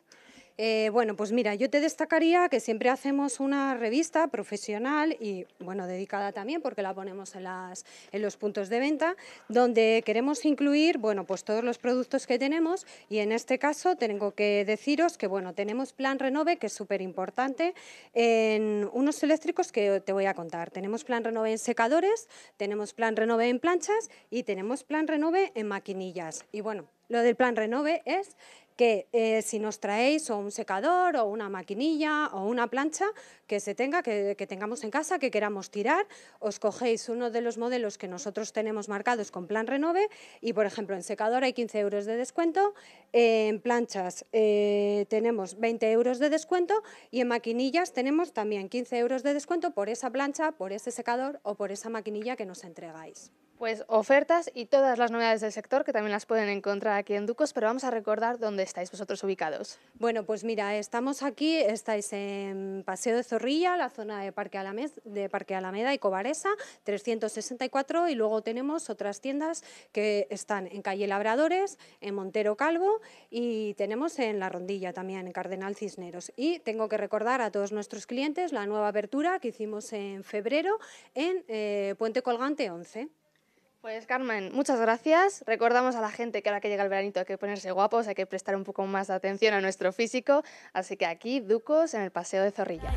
Eh, bueno, pues mira, yo te destacaría que siempre hacemos una revista profesional y, bueno, dedicada también porque la ponemos en, en los puntos de venta, donde queremos incluir, bueno, pues todos los productos que tenemos y en este caso tengo que deciros que, bueno, tenemos Plan Renove, que es súper importante, en unos eléctricos que te voy a contar. Tenemos Plan Renove en secadores, tenemos Plan Renove en planchas y tenemos Plan Renove en maquinillas. Y, bueno, lo del Plan Renove es que eh, si nos traéis o un secador o una maquinilla o una plancha que se tenga, que, tengamos en casa, que queramos tirar, os cogéis uno de los modelos que nosotros tenemos marcados con plan renove y, por ejemplo, en secador hay 15 euros de descuento, en planchas eh, tenemos 20 euros de descuento y en maquinillas tenemos también 15 euros de descuento por esa plancha, por ese secador o por esa maquinilla que nos entregáis. Pues ofertas y todas las novedades del sector que también las pueden encontrar aquí en Ducos, pero vamos a recordar dónde estáis vosotros ubicados. Bueno, pues mira, estamos aquí, estáis en Paseo de Zorrilla, la zona de Parque Alameda, de Parque Alameda y Cobaresa, 364, y luego tenemos otras tiendas que están en Calle Labradores, en Montero Calvo y tenemos en La Rondilla también, en Cardenal Cisneros. Y tengo que recordar a todos nuestros clientes la nueva apertura que hicimos en febrero en eh, Puente Colgante 11. Pues Carmen, muchas gracias. Recordamos a la gente que ahora que llega el veranito hay que ponerse guapos, hay que prestar un poco más atención a nuestro físico. Así que aquí, Ducos, en el Paseo de Zorrilla.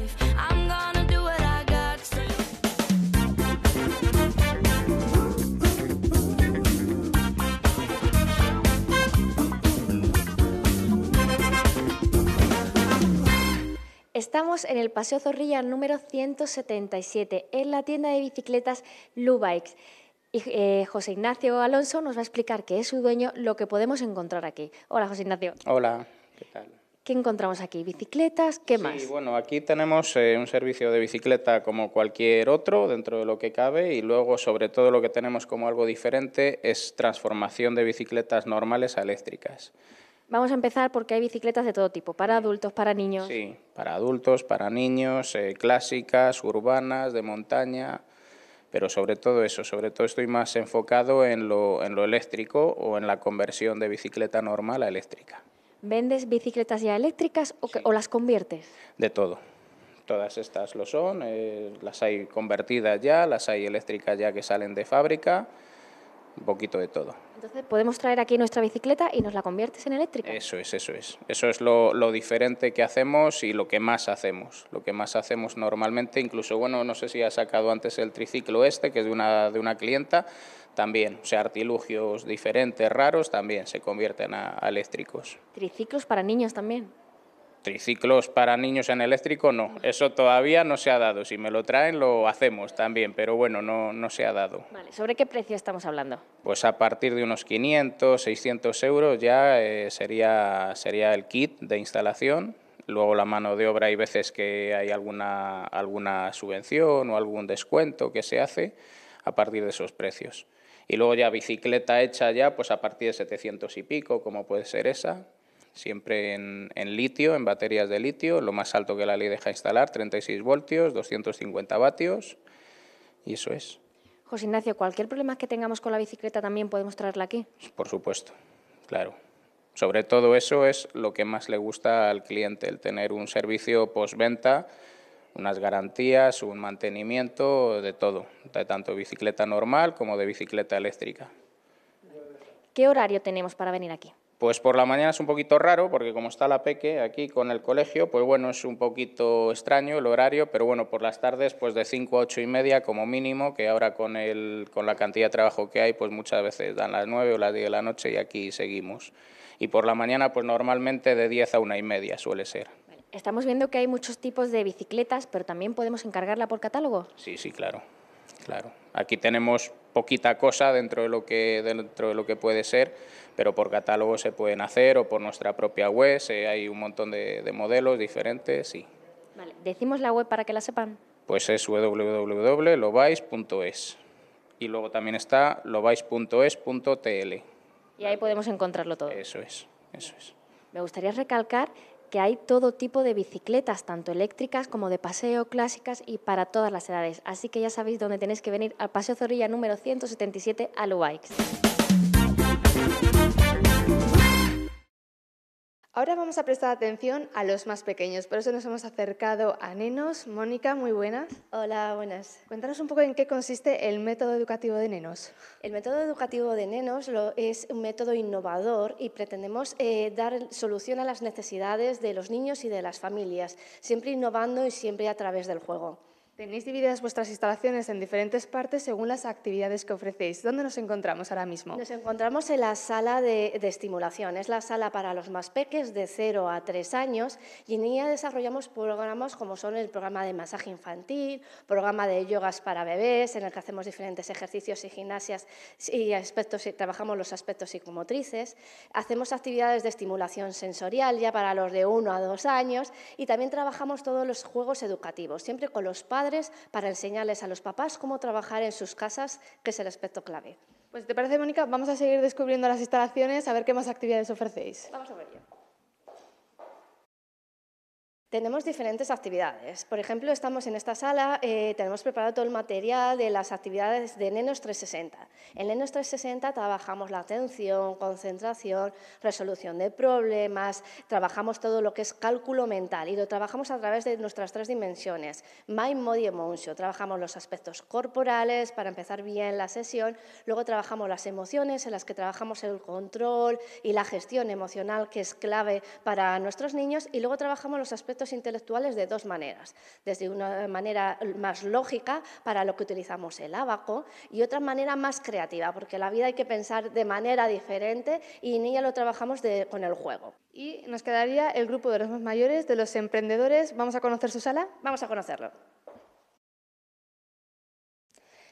Estamos en el Paseo Zorrilla número 177, en la tienda de bicicletas Lubikes. Y eh, José Ignacio Alonso nos va a explicar que es su dueño lo que podemos encontrar aquí. Hola, José Ignacio. Hola, ¿qué tal? ¿Qué encontramos aquí? ¿Bicicletas? ¿Qué más? Sí, bueno, aquí tenemos eh, un servicio de bicicleta como cualquier otro, dentro de lo que cabe, y luego, sobre todo, lo que tenemos como algo diferente es transformación de bicicletas normales a eléctricas. Vamos a empezar porque hay bicicletas de todo tipo, para adultos, para niños. Sí, para adultos, para niños, eh, clásicas, urbanas, de montaña pero sobre todo eso, sobre todo estoy más enfocado en lo, en lo eléctrico o en la conversión de bicicleta normal a eléctrica. ¿Vendes bicicletas ya eléctricas o, las conviertes? De todo. Todas estas lo son, eh, las hay convertidas ya, las hay eléctricas ya que salen de fábrica, un poquito de todo. Entonces podemos traer aquí nuestra bicicleta y nos la conviertes en eléctrica. Eso es, eso es. Eso es lo, diferente que hacemos y lo que más hacemos. Lo que más hacemos normalmente, incluso, bueno, no sé si ha sacado antes el triciclo este, que es de una, de una clienta, también, o sea, artilugios diferentes, raros, también se convierten a eléctricos. Triciclos para niños también. Triciclos para niños en eléctrico no, eso todavía no se ha dado, si me lo traen lo hacemos también, pero bueno, no, no se ha dado. ¿sobre qué precio estamos hablando? Pues a partir de unos 500, 600 euros ya eh, sería, sería el kit de instalación, luego la mano de obra hay veces que hay alguna, alguna subvención o algún descuento que se hace a partir de esos precios. Y luego ya bicicleta hecha ya, pues a partir de 700 y pico, como puede ser esa, siempre en, litio, en baterías de litio, lo más alto que la ley deja instalar, 36 voltios, 250 vatios, y eso es. José Ignacio, ¿cualquier problema que tengamos con la bicicleta también podemos traerla aquí? Por supuesto, claro. Sobre todo eso es lo que más le gusta al cliente, el tener un servicio postventa, unas garantías, un mantenimiento, de todo, de tanto bicicleta normal como de bicicleta eléctrica. ¿Qué horario tenemos para venir aquí? Pues por la mañana es un poquito raro, porque como está la peque aquí con el colegio, pues bueno, es un poquito extraño el horario, pero bueno, por las tardes, pues de 5 a 8 y media como mínimo, que ahora con, el, con la cantidad de trabajo que hay, pues muchas veces dan las 9 o las 10 de la noche y aquí seguimos. Y por la mañana, pues normalmente de 10 a una y media suele ser. Estamos viendo que hay muchos tipos de bicicletas, pero también podemos encargarla por catálogo. Sí, sí, claro, claro. Aquí tenemos poquita cosa dentro de lo que, dentro de lo que puede ser, pero por catálogo se pueden hacer o por nuestra propia web, hay un montón de, modelos diferentes y... decimos la web para que la sepan. Pues es www.lobais.es y luego también está lobais.es.tl. Y ahí podemos encontrarlo todo. Eso es, eso es. Me gustaría recalcar que hay todo tipo de bicicletas, tanto eléctricas como de paseo, clásicas y para todas las edades. Así que ya sabéis dónde tenéis que venir al Paseo Zorrilla número 177 a Ahora vamos a prestar atención a los más pequeños, por eso nos hemos acercado a Nenos. Mónica, muy buenas. Hola, buenas. Cuéntanos un poco en qué consiste el método educativo de Nenos. El método educativo de Nenos es un método innovador y pretendemos eh, dar solución a las necesidades de los niños y de las familias, siempre innovando y siempre a través del juego. Tenéis divididas vuestras instalaciones en diferentes partes según las actividades que ofrecéis. ¿Dónde nos encontramos ahora mismo? Nos encontramos en la sala de, estimulación. Es la sala para los más peques de 0 a 3 años y en ella desarrollamos programas como son el programa de masaje infantil, programa de yogas para bebés, en el que hacemos diferentes ejercicios y gimnasias y aspectos, y trabajamos los aspectos psicomotrices. Hacemos actividades de estimulación sensorial ya para los de 1 a 2 años y también trabajamos todos los juegos educativos, siempre con los padres para enseñarles a los papás cómo trabajar en sus casas, que es el aspecto clave. Pues te parece, Mónica, vamos a seguir descubriendo las instalaciones, a ver qué más actividades ofrecéis. Vamos a ver tenemos diferentes actividades. Por ejemplo, estamos en esta sala, eh, tenemos preparado todo el material de las actividades de NENOS 360. En NENOS 360 trabajamos la atención, concentración, resolución de problemas, trabajamos todo lo que es cálculo mental y lo trabajamos a través de nuestras tres dimensiones, mind, body, emotion. Trabajamos los aspectos corporales para empezar bien la sesión, luego trabajamos las emociones en las que trabajamos el control y la gestión emocional que es clave para nuestros niños y luego trabajamos los aspectos intelectuales de dos maneras, desde una manera más lógica, para lo que utilizamos el abaco, y otra manera más creativa, porque la vida hay que pensar de manera diferente y ni ya lo trabajamos con el juego. Y nos quedaría el grupo de los más mayores, de los emprendedores. ¿Vamos a conocer su sala? Vamos a conocerlo.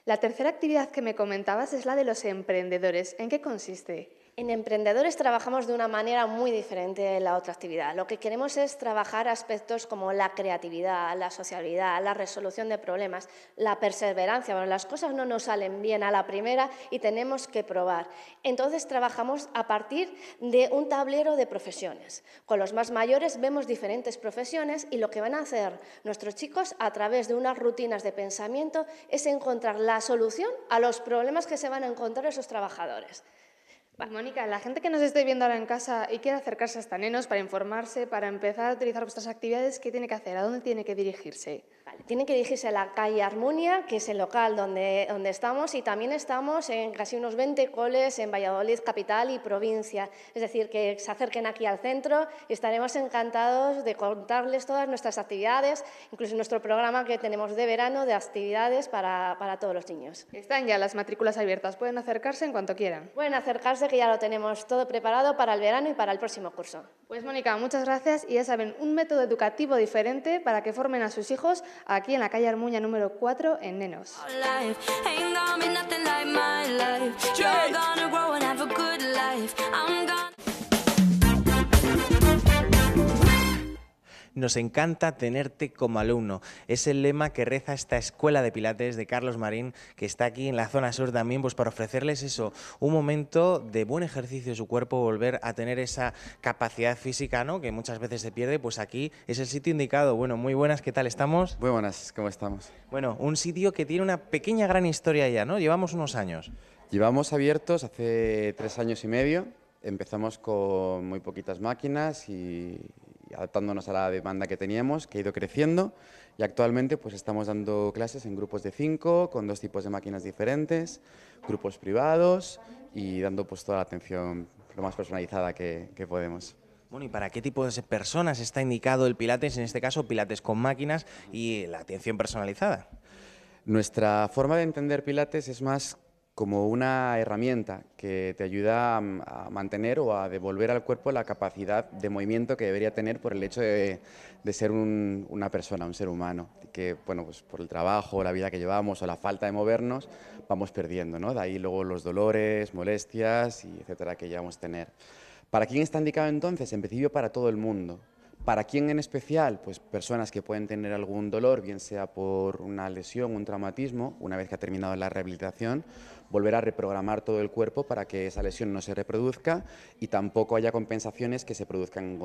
La tercera actividad que me comentabas es la de los emprendedores. ¿En qué consiste? En emprendedores trabajamos de una manera muy diferente de la otra actividad. Lo que queremos es trabajar aspectos como la creatividad, la sociabilidad, la resolución de problemas, la perseverancia. Bueno, las cosas no nos salen bien a la primera y tenemos que probar. Entonces trabajamos a partir de un tablero de profesiones. Con los más mayores vemos diferentes profesiones y lo que van a hacer nuestros chicos a través de unas rutinas de pensamiento es encontrar la solución a los problemas que se van a encontrar esos trabajadores. Pues, Mónica, la gente que nos esté viendo ahora en casa y quiere acercarse hasta Nenos para informarse, para empezar a utilizar vuestras actividades, ¿qué tiene que hacer? ¿A dónde tiene que dirigirse? tienen que dirigirse a la calle Armonia, que es el local donde, donde estamos, y también estamos en casi unos 20 coles en Valladolid, capital y provincia. Es decir, que se acerquen aquí al centro y estaremos encantados de contarles todas nuestras actividades, incluso nuestro programa que tenemos de verano de actividades para, para todos los niños. Están ya las matrículas abiertas, pueden acercarse en cuanto quieran. Pueden acercarse, que ya lo tenemos todo preparado para el verano y para el próximo curso. Pues Mónica, muchas gracias y ya saben, un método educativo diferente para que formen a sus hijos aquí en la calle Armuña número 4 en Nenos. Nos encanta tenerte como alumno. Es el lema que reza esta escuela de Pilates de Carlos Marín, que está aquí en la zona sur también, pues para ofrecerles eso, un momento de buen ejercicio de su cuerpo, volver a tener esa capacidad física, ¿no? Que muchas veces se pierde, pues aquí es el sitio indicado. Bueno, muy buenas, ¿qué tal estamos? Muy buenas, ¿cómo estamos? Bueno, un sitio que tiene una pequeña gran historia ya, ¿no? Llevamos unos años. Llevamos abiertos hace tres años y medio. Empezamos con muy poquitas máquinas y, adaptándonos a la demanda que teníamos, que ha ido creciendo y actualmente pues estamos dando clases en grupos de cinco, con dos tipos de máquinas diferentes, grupos privados y dando pues toda la atención lo más personalizada que, que podemos. Bueno, ¿y para qué tipo de personas está indicado el Pilates? En este caso, Pilates con máquinas y la atención personalizada. Nuestra forma de entender Pilates es más como una herramienta que te ayuda mm, a mantener o a devolver al cuerpo la capacidad de movimiento que debería tener por el hecho de, ser una persona, un ser humano, que bueno, pues por el trabajo, la vida que llevamos o la falta de movernos vamos perdiendo, ¿no? De ahí luego los dolores, molestias y etcétera que llevamos a tener. ¿Para quién está indicado entonces? En principio para todo el mundo. ¿Para quién en especial? Pues personas que pueden tener algún dolor, bien sea por una lesión, un traumatismo, una vez que ha terminado la rehabilitación, volver a reprogramar todo el cuerpo para que esa lesión no se reproduzca y tampoco haya compensaciones que se produzcan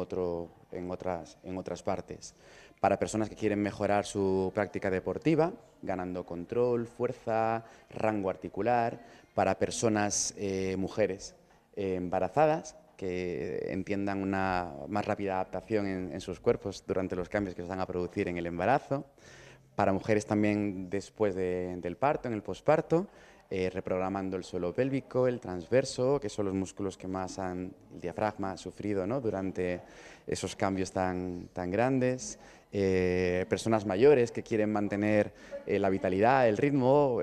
en, otras, partes. Para personas que quieren mejorar su práctica deportiva, ganando control, fuerza, rango articular, para personas eh, mujeres eh, embarazadas, que entiendan una más rápida adaptación en, sus cuerpos durante los cambios que se van a producir en el embarazo. Para mujeres también después del parto, en el posparto, eh, reprogramando el suelo pélvico, el transverso, que son los músculos que más han, el diafragma sufrido ¿no? durante esos cambios tan, tan grandes. Eh, personas mayores que quieren mantener eh, la vitalidad, el ritmo,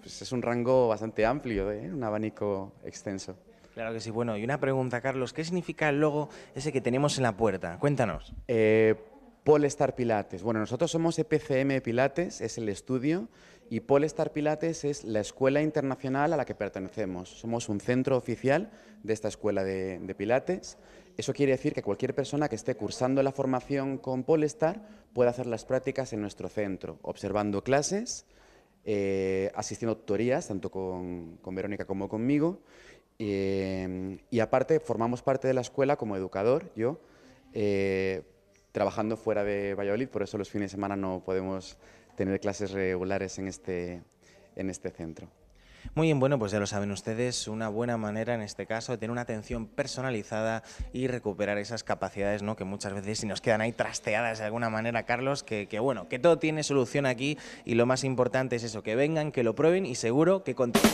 pues es un rango bastante amplio, un abanico extenso. Claro que sí. Bueno, y una pregunta, Carlos. ¿Qué significa el logo ese que tenemos en la puerta? Cuéntanos. Eh, Polestar Pilates. Bueno, nosotros somos EPCM Pilates, es el estudio, y Polestar Pilates es la escuela internacional a la que pertenecemos. Somos un centro oficial de esta escuela de, Pilates. Eso quiere decir que cualquier persona que esté cursando la formación con Polestar puede hacer las prácticas en nuestro centro, observando clases, eh, asistiendo a tutorías, tanto con Verónica como conmigo, eh, y aparte formamos parte de la escuela como educador, yo, eh, trabajando fuera de Valladolid, por eso los fines de semana no podemos tener clases regulares en este, en este centro. Muy bien, bueno, pues ya lo saben ustedes, una buena manera en este caso de tener una atención personalizada y recuperar esas capacidades, ¿no? Que muchas veces si nos quedan ahí trasteadas de alguna manera, Carlos, que, bueno, que todo tiene solución aquí y lo más importante es eso, que vengan, que lo prueben y seguro que continúen.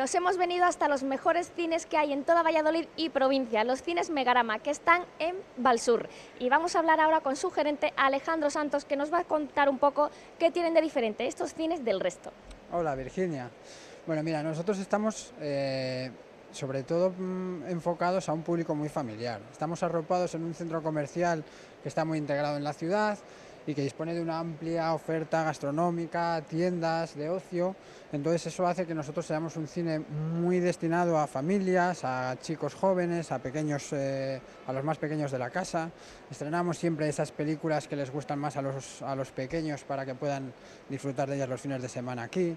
Nos hemos venido hasta los mejores cines que hay en toda Valladolid y provincia, los cines Megarama, que están en Balsur. Y vamos a hablar ahora con su gerente Alejandro Santos, que nos va a contar un poco qué tienen de diferente estos cines del resto. Hola Virginia. Bueno, mira, nosotros estamos eh, sobre todo mm, enfocados a un público muy familiar. Estamos arropados en un centro comercial que está muy integrado en la ciudad, y que dispone de una amplia oferta gastronómica, tiendas de ocio. Entonces eso hace que nosotros seamos un cine muy destinado a familias, a chicos jóvenes, a pequeños, eh, a los más pequeños de la casa. Estrenamos siempre esas películas que les gustan más a los, a los pequeños para que puedan disfrutar de ellas los fines de semana aquí.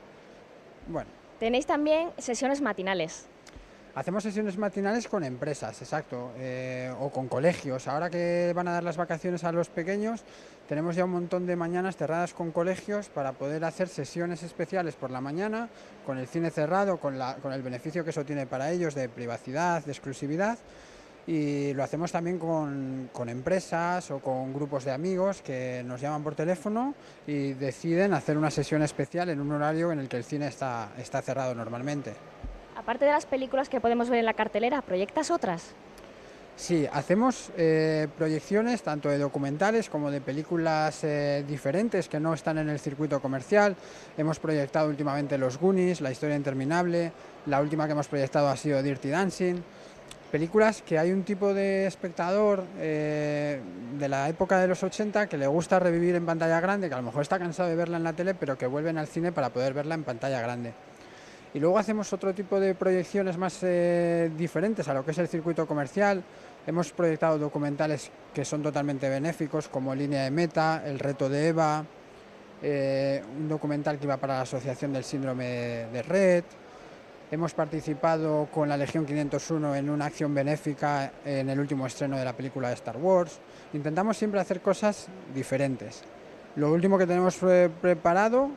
Bueno. Tenéis también sesiones matinales. Hacemos sesiones matinales con empresas, exacto, eh, o con colegios. Ahora que van a dar las vacaciones a los pequeños, tenemos ya un montón de mañanas cerradas con colegios para poder hacer sesiones especiales por la mañana, con el cine cerrado, con, el beneficio que eso tiene para ellos de privacidad, de exclusividad. Y lo hacemos también con, empresas o con grupos de amigos que nos llaman por teléfono y deciden hacer una sesión especial en un horario en el que el cine está cerrado normalmente. Aparte de las películas que podemos ver en la cartelera, ¿proyectas otras? Sí, hacemos eh, proyecciones tanto de documentales como de películas eh, diferentes que no están en el circuito comercial. Hemos proyectado últimamente Los Goonies, La historia interminable, la última que hemos proyectado ha sido Dirty Dancing. Películas que hay un tipo de espectador eh, de la época de los 80 que le gusta revivir en pantalla grande, que a lo mejor está cansado de verla en la tele, pero que vuelven al cine para poder verla en pantalla grande. Y luego hacemos otro tipo de proyecciones más eh, diferentes a lo que es el circuito comercial. Hemos proyectado documentales que son totalmente benéficos, como Línea de Meta, El Reto de Eva, eh, un documental que iba para la Asociación del Síndrome de, Red. Hemos participado con la Legión 501 en una acción benéfica en el último estreno de la película de Star Wars. Intentamos siempre hacer cosas diferentes. Lo último que tenemos eh, preparado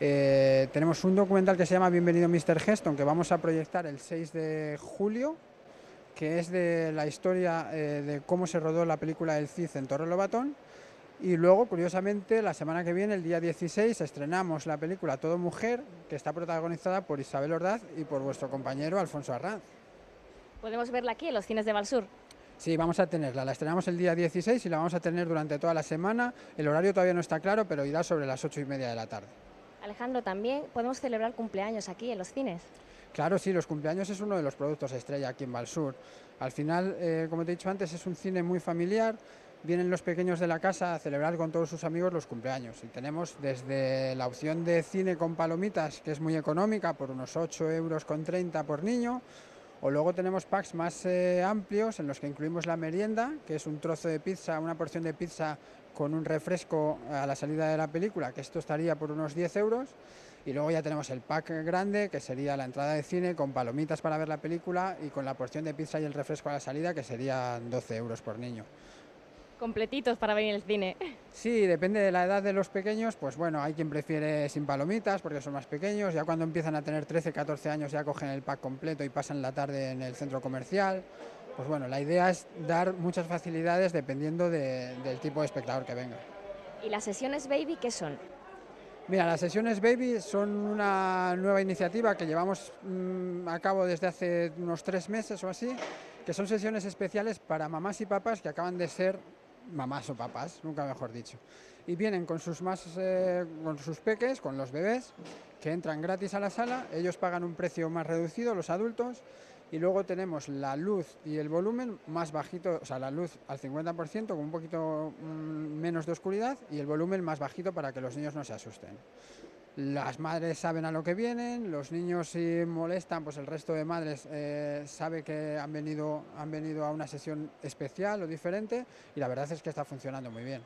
eh, tenemos un documental que se llama Bienvenido Mr. Heston, que vamos a proyectar el 6 de julio, que es de la historia eh, de cómo se rodó la película El Cid en Torre Lobatón. Y luego, curiosamente, la semana que viene, el día 16, estrenamos la película Todo Mujer, que está protagonizada por Isabel Ordaz y por vuestro compañero Alfonso Arranz. ¿Podemos verla aquí, en los cines de Valsur? Sí, vamos a tenerla. La estrenamos el día 16 y la vamos a tener durante toda la semana. El horario todavía no está claro, pero irá sobre las 8 y media de la tarde. Alejandro, también podemos celebrar cumpleaños aquí en los cines. Claro, sí, los cumpleaños es uno de los productos estrella aquí en sur Al final, eh, como te he dicho antes, es un cine muy familiar. Vienen los pequeños de la casa a celebrar con todos sus amigos los cumpleaños. Y tenemos desde la opción de cine con palomitas, que es muy económica, por unos 8 euros con 30 por niño, o luego tenemos packs más eh, amplios en los que incluimos la merienda, que es un trozo de pizza, una porción de pizza con un refresco a la salida de la película, que esto estaría por unos 10 euros. Y luego ya tenemos el pack grande, que sería la entrada de cine con palomitas para ver la película y con la porción de pizza y el refresco a la salida, que serían 12 euros por niño. Completitos para venir al cine. Sí, depende de la edad de los pequeños, pues bueno, hay quien prefiere sin palomitas porque son más pequeños, ya cuando empiezan a tener 13, 14 años ya cogen el pack completo y pasan la tarde en el centro comercial. Pues bueno, la idea es dar muchas facilidades dependiendo del tipo de espectador que venga. ¿Y las sesiones baby qué son? Mira, las sesiones Baby son una nueva iniciativa que llevamos mm, a cabo desde hace unos tres meses o así, que son sesiones especiales para mamás y papás que acaban de ser mamás o papás, nunca mejor dicho. Y vienen con sus, más, eh, con sus peques, con los bebés, que entran gratis a la sala, ellos pagan un precio más reducido, los adultos, y luego tenemos la luz y el volumen más bajito, o sea, la luz al 50% con un poquito mm, menos de oscuridad y el volumen más bajito para que los niños no se asusten. Las madres saben a lo que vienen, los niños si molestan, pues el resto de madres eh, sabe que han venido, han venido a una sesión especial o diferente y la verdad es que está funcionando muy bien.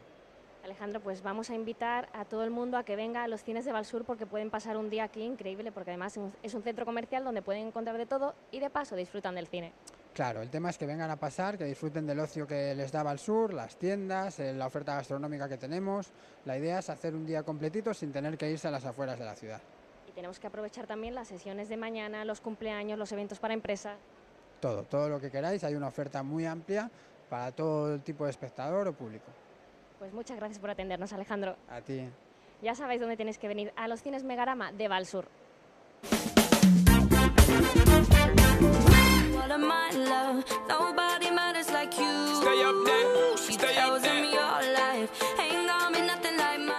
Alejandro, pues vamos a invitar a todo el mundo a que venga a los cines de Valsur porque pueden pasar un día aquí increíble, porque además es un centro comercial donde pueden encontrar de todo y de paso disfrutan del cine. Claro, el tema es que vengan a pasar, que disfruten del ocio que les da Sur, las tiendas, eh, la oferta gastronómica que tenemos. La idea es hacer un día completito sin tener que irse a las afueras de la ciudad. Y tenemos que aprovechar también las sesiones de mañana, los cumpleaños, los eventos para empresa. Todo, todo lo que queráis, hay una oferta muy amplia para todo el tipo de espectador o público. Pues muchas gracias por atendernos, Alejandro. A ti. Ya sabéis dónde tenéis que venir, a los cines Megarama de Valsur.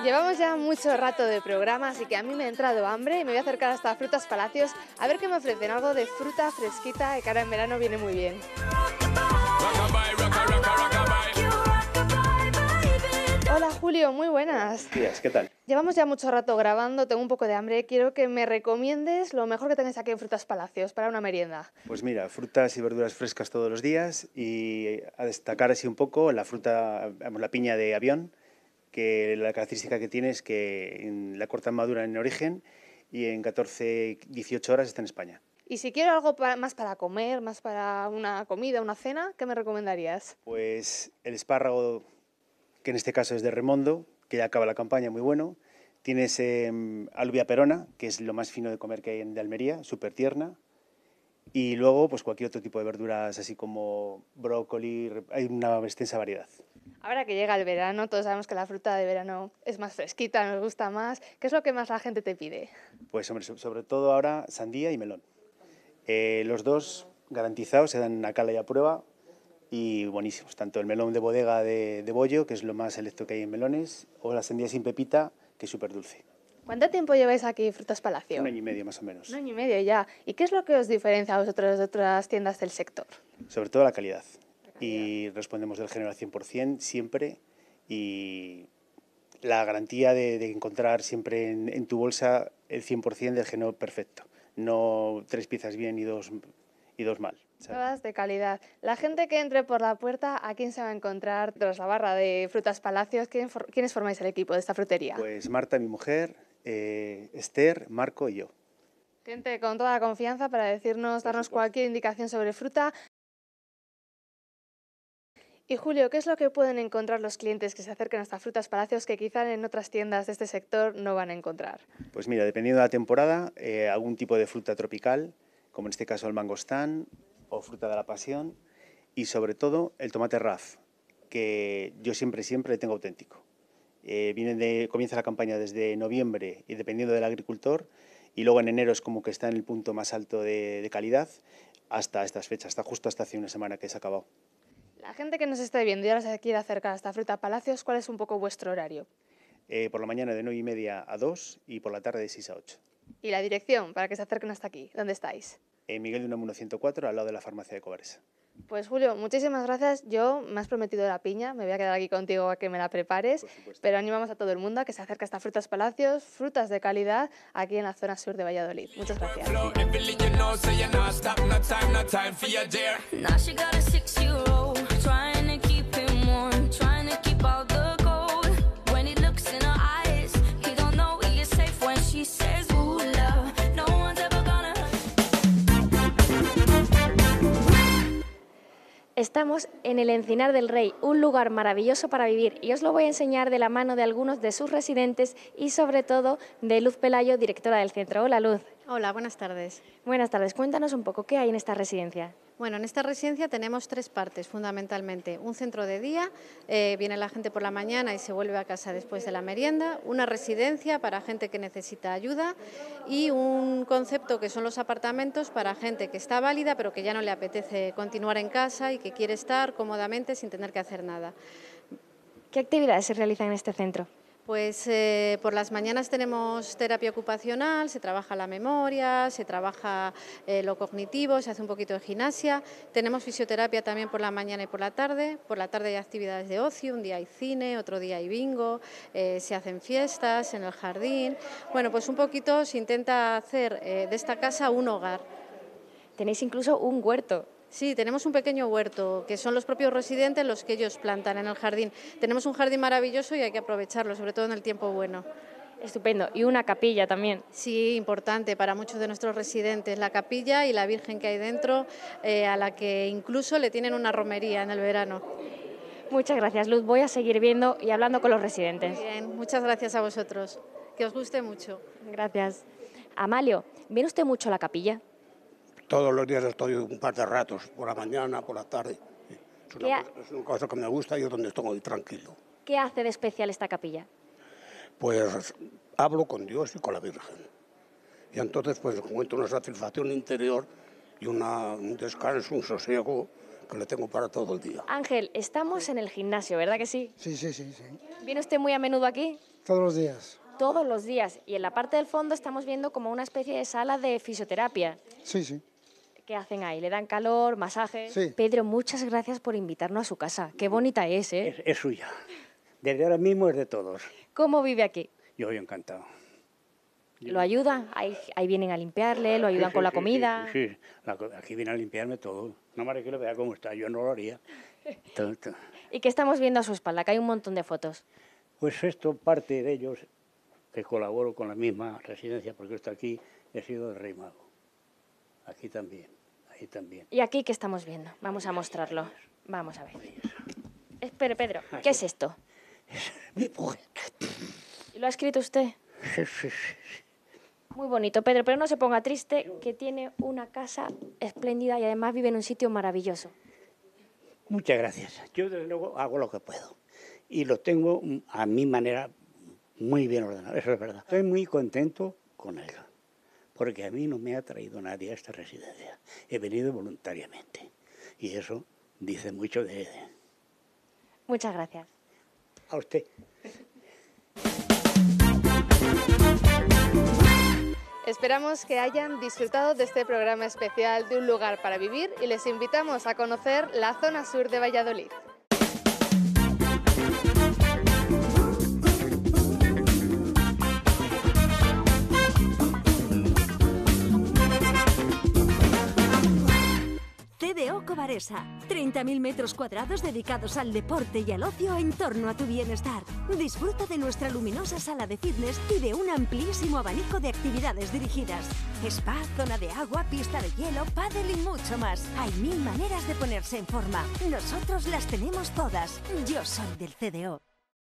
Llevamos ya mucho rato de programa, así que a mí me ha entrado hambre y me voy a acercar hasta Frutas Palacios a ver qué me ofrecen, algo de fruta fresquita que ahora en verano viene muy bien. Julio, muy buenas. Días, ¿qué tal? Llevamos ya mucho rato grabando, tengo un poco de hambre. Quiero que me recomiendes lo mejor que tengas aquí en Frutas Palacios para una merienda. Pues mira, frutas y verduras frescas todos los días y eh, a destacar así un poco la fruta, la piña de avión, que la característica que tiene es que la cortan madura en origen y en 14-18 horas está en España. Y si quiero algo más para comer, más para una comida, una cena, ¿qué me recomendarías? Pues el espárrago en este caso es de Remondo, que ya acaba la campaña, muy bueno. Tienes eh, em, alubia perona, que es lo más fino de comer que hay en de Almería, súper tierna. Y luego, pues cualquier otro tipo de verduras, así como brócoli, hay una extensa variedad. Ahora que llega el verano, todos sabemos que la fruta de verano es más fresquita, nos gusta más. ¿Qué es lo que más la gente te pide? Pues sobre todo ahora sandía y melón. Eh, los dos garantizados, se dan a cala y a prueba, y buenísimos, tanto el melón de bodega de, de bollo, que es lo más selecto que hay en melones, o la sandía sin pepita, que es súper dulce. ¿Cuánto tiempo lleváis aquí Frutas Palacio? Un año y medio más o menos. Un año y medio ya. ¿Y qué es lo que os diferencia a vosotros de otras tiendas del sector? Sobre todo la calidad. Y respondemos del género al 100% siempre y la garantía de, encontrar siempre en, tu bolsa el 100% del género perfecto, no tres piezas bien y dos, y dos mal. Todas de calidad. La gente que entre por la puerta, ¿a quién se va a encontrar tras la barra de Frutas Palacios? ¿Quiénes formáis el equipo de esta frutería? Pues Marta, mi mujer, eh, Esther, Marco y yo. Gente con toda la confianza para decirnos, darnos cualquier indicación sobre fruta. Y Julio, ¿qué es lo que pueden encontrar los clientes que se a estas Frutas Palacios que quizá en otras tiendas de este sector no van a encontrar? Pues mira, dependiendo de la temporada, eh, algún tipo de fruta tropical, como en este caso el mangostán, o fruta de la pasión y sobre todo el tomate RAF, que yo siempre, siempre tengo auténtico. Eh, comienza la campaña desde noviembre y dependiendo del agricultor y luego en enero es como que está en el punto más alto de, calidad hasta estas fechas, hasta justo hasta hace una semana que se ha acabado. La gente que nos está viendo y ahora se quiere acercar a esta fruta Palacios, ¿cuál es un poco vuestro horario? Eh, por la mañana de 9 y media a 2 y por la tarde de 6 a 8. ¿Y la dirección para que se acerquen hasta aquí? ¿Dónde estáis? Eh, Miguel de Unamuno 104, al lado de la farmacia de Cobares. Pues Julio, muchísimas gracias. Yo me has prometido la piña, me voy a quedar aquí contigo a que me la prepares, pero animamos a todo el mundo a que se acerque estas Frutas Palacios, frutas de calidad, aquí en la zona sur de Valladolid. Muchas gracias. Estamos en el Encinar del Rey, un lugar maravilloso para vivir y os lo voy a enseñar de la mano de algunos de sus residentes y sobre todo de Luz Pelayo, directora del centro. Hola Luz. Hola, buenas tardes. Buenas tardes. Cuéntanos un poco qué hay en esta residencia. Bueno, en esta residencia tenemos tres partes fundamentalmente. Un centro de día, eh, viene la gente por la mañana y se vuelve a casa después de la merienda. Una residencia para gente que necesita ayuda y un concepto que son los apartamentos para gente que está válida pero que ya no le apetece continuar en casa y que quiere estar cómodamente sin tener que hacer nada. ¿Qué actividades se realizan en este centro? Pues eh, por las mañanas tenemos terapia ocupacional, se trabaja la memoria, se trabaja eh, lo cognitivo, se hace un poquito de gimnasia. Tenemos fisioterapia también por la mañana y por la tarde. Por la tarde hay actividades de ocio, un día hay cine, otro día hay bingo, eh, se hacen fiestas en el jardín. Bueno, pues un poquito se intenta hacer de esta casa un hogar. Tenéis incluso un huerto. Sí, tenemos un pequeño huerto, que son los propios residentes los que ellos plantan en el jardín. Tenemos un jardín maravilloso y hay que aprovecharlo, sobre todo en el tiempo bueno. Estupendo. Y una capilla también. Sí, importante para muchos de nuestros residentes. La capilla y la Virgen que hay dentro, eh, a la que incluso le tienen una romería en el verano. Muchas gracias, Luz. Voy a seguir viendo y hablando con los residentes. bien, muchas gracias a vosotros. Que os guste mucho. Gracias. Amalio, ¿viene usted mucho a la capilla? todos los días estoy un par de ratos, por la mañana, por la tarde. Es una, cosa que me gusta y es donde estoy tranquilo. ¿Qué hace de especial esta capilla? Pues hablo con Dios y con la Virgen. Y entonces pues encuentro una satisfacción interior y una, un descanso, un sosiego que le tengo para todo el día. Ángel, estamos en el gimnasio, ¿verdad que sí? Sí, sí, sí. sí. ¿Viene usted muy a menudo aquí? Todos los días. Todos los días. Y en la parte del fondo estamos viendo como una especie de sala de fisioterapia. Sí, sí. ¿Qué hacen ahí? ¿Le dan calor, masajes? Pedro, muchas gracias por invitarnos a su casa. Qué bonita es, ¿eh? Es, suya. Desde ahora mismo es de todos. ¿Cómo vive aquí? Yo encantado. ¿Lo ayudan? Ahí, vienen a limpiarle, lo ayudan con la comida. Sí, aquí vienen a limpiarme todo. No me que lo vea cómo está, yo no lo haría. ¿Y qué estamos viendo a su espalda? Que hay un montón de fotos. Pues esto parte de ellos, que colaboro con la misma residencia, porque esto aquí, he sido de Rey Mago. Aquí también. ¿Y aquí qué estamos viendo? Vamos a mostrarlo. Vamos a ver. Espere, Pedro, ¿qué es esto? Mi ¿Lo ha escrito usted? Muy bonito, Pedro, pero no se ponga triste, que tiene una casa espléndida y además vive en un sitio maravilloso. Muchas gracias. Yo desde luego hago lo que puedo y lo tengo a mi manera muy bien ordenado, eso es verdad. Estoy muy contento con ella porque a mí no me ha traído nadie a esta residencia. He venido voluntariamente. Y eso dice mucho de él. Muchas gracias. A usted. Esperamos que hayan disfrutado de este programa especial de Un lugar para vivir y les invitamos a conocer la zona sur de Valladolid. 30.000 metros cuadrados dedicados al deporte y al ocio en torno a tu bienestar. Disfruta de nuestra luminosa sala de fitness y de un amplísimo abanico de actividades dirigidas. Spa, zona de agua, pista de hielo, paddle y mucho más. Hay mil maneras de ponerse en forma. Nosotros las tenemos todas. Yo soy del CDO.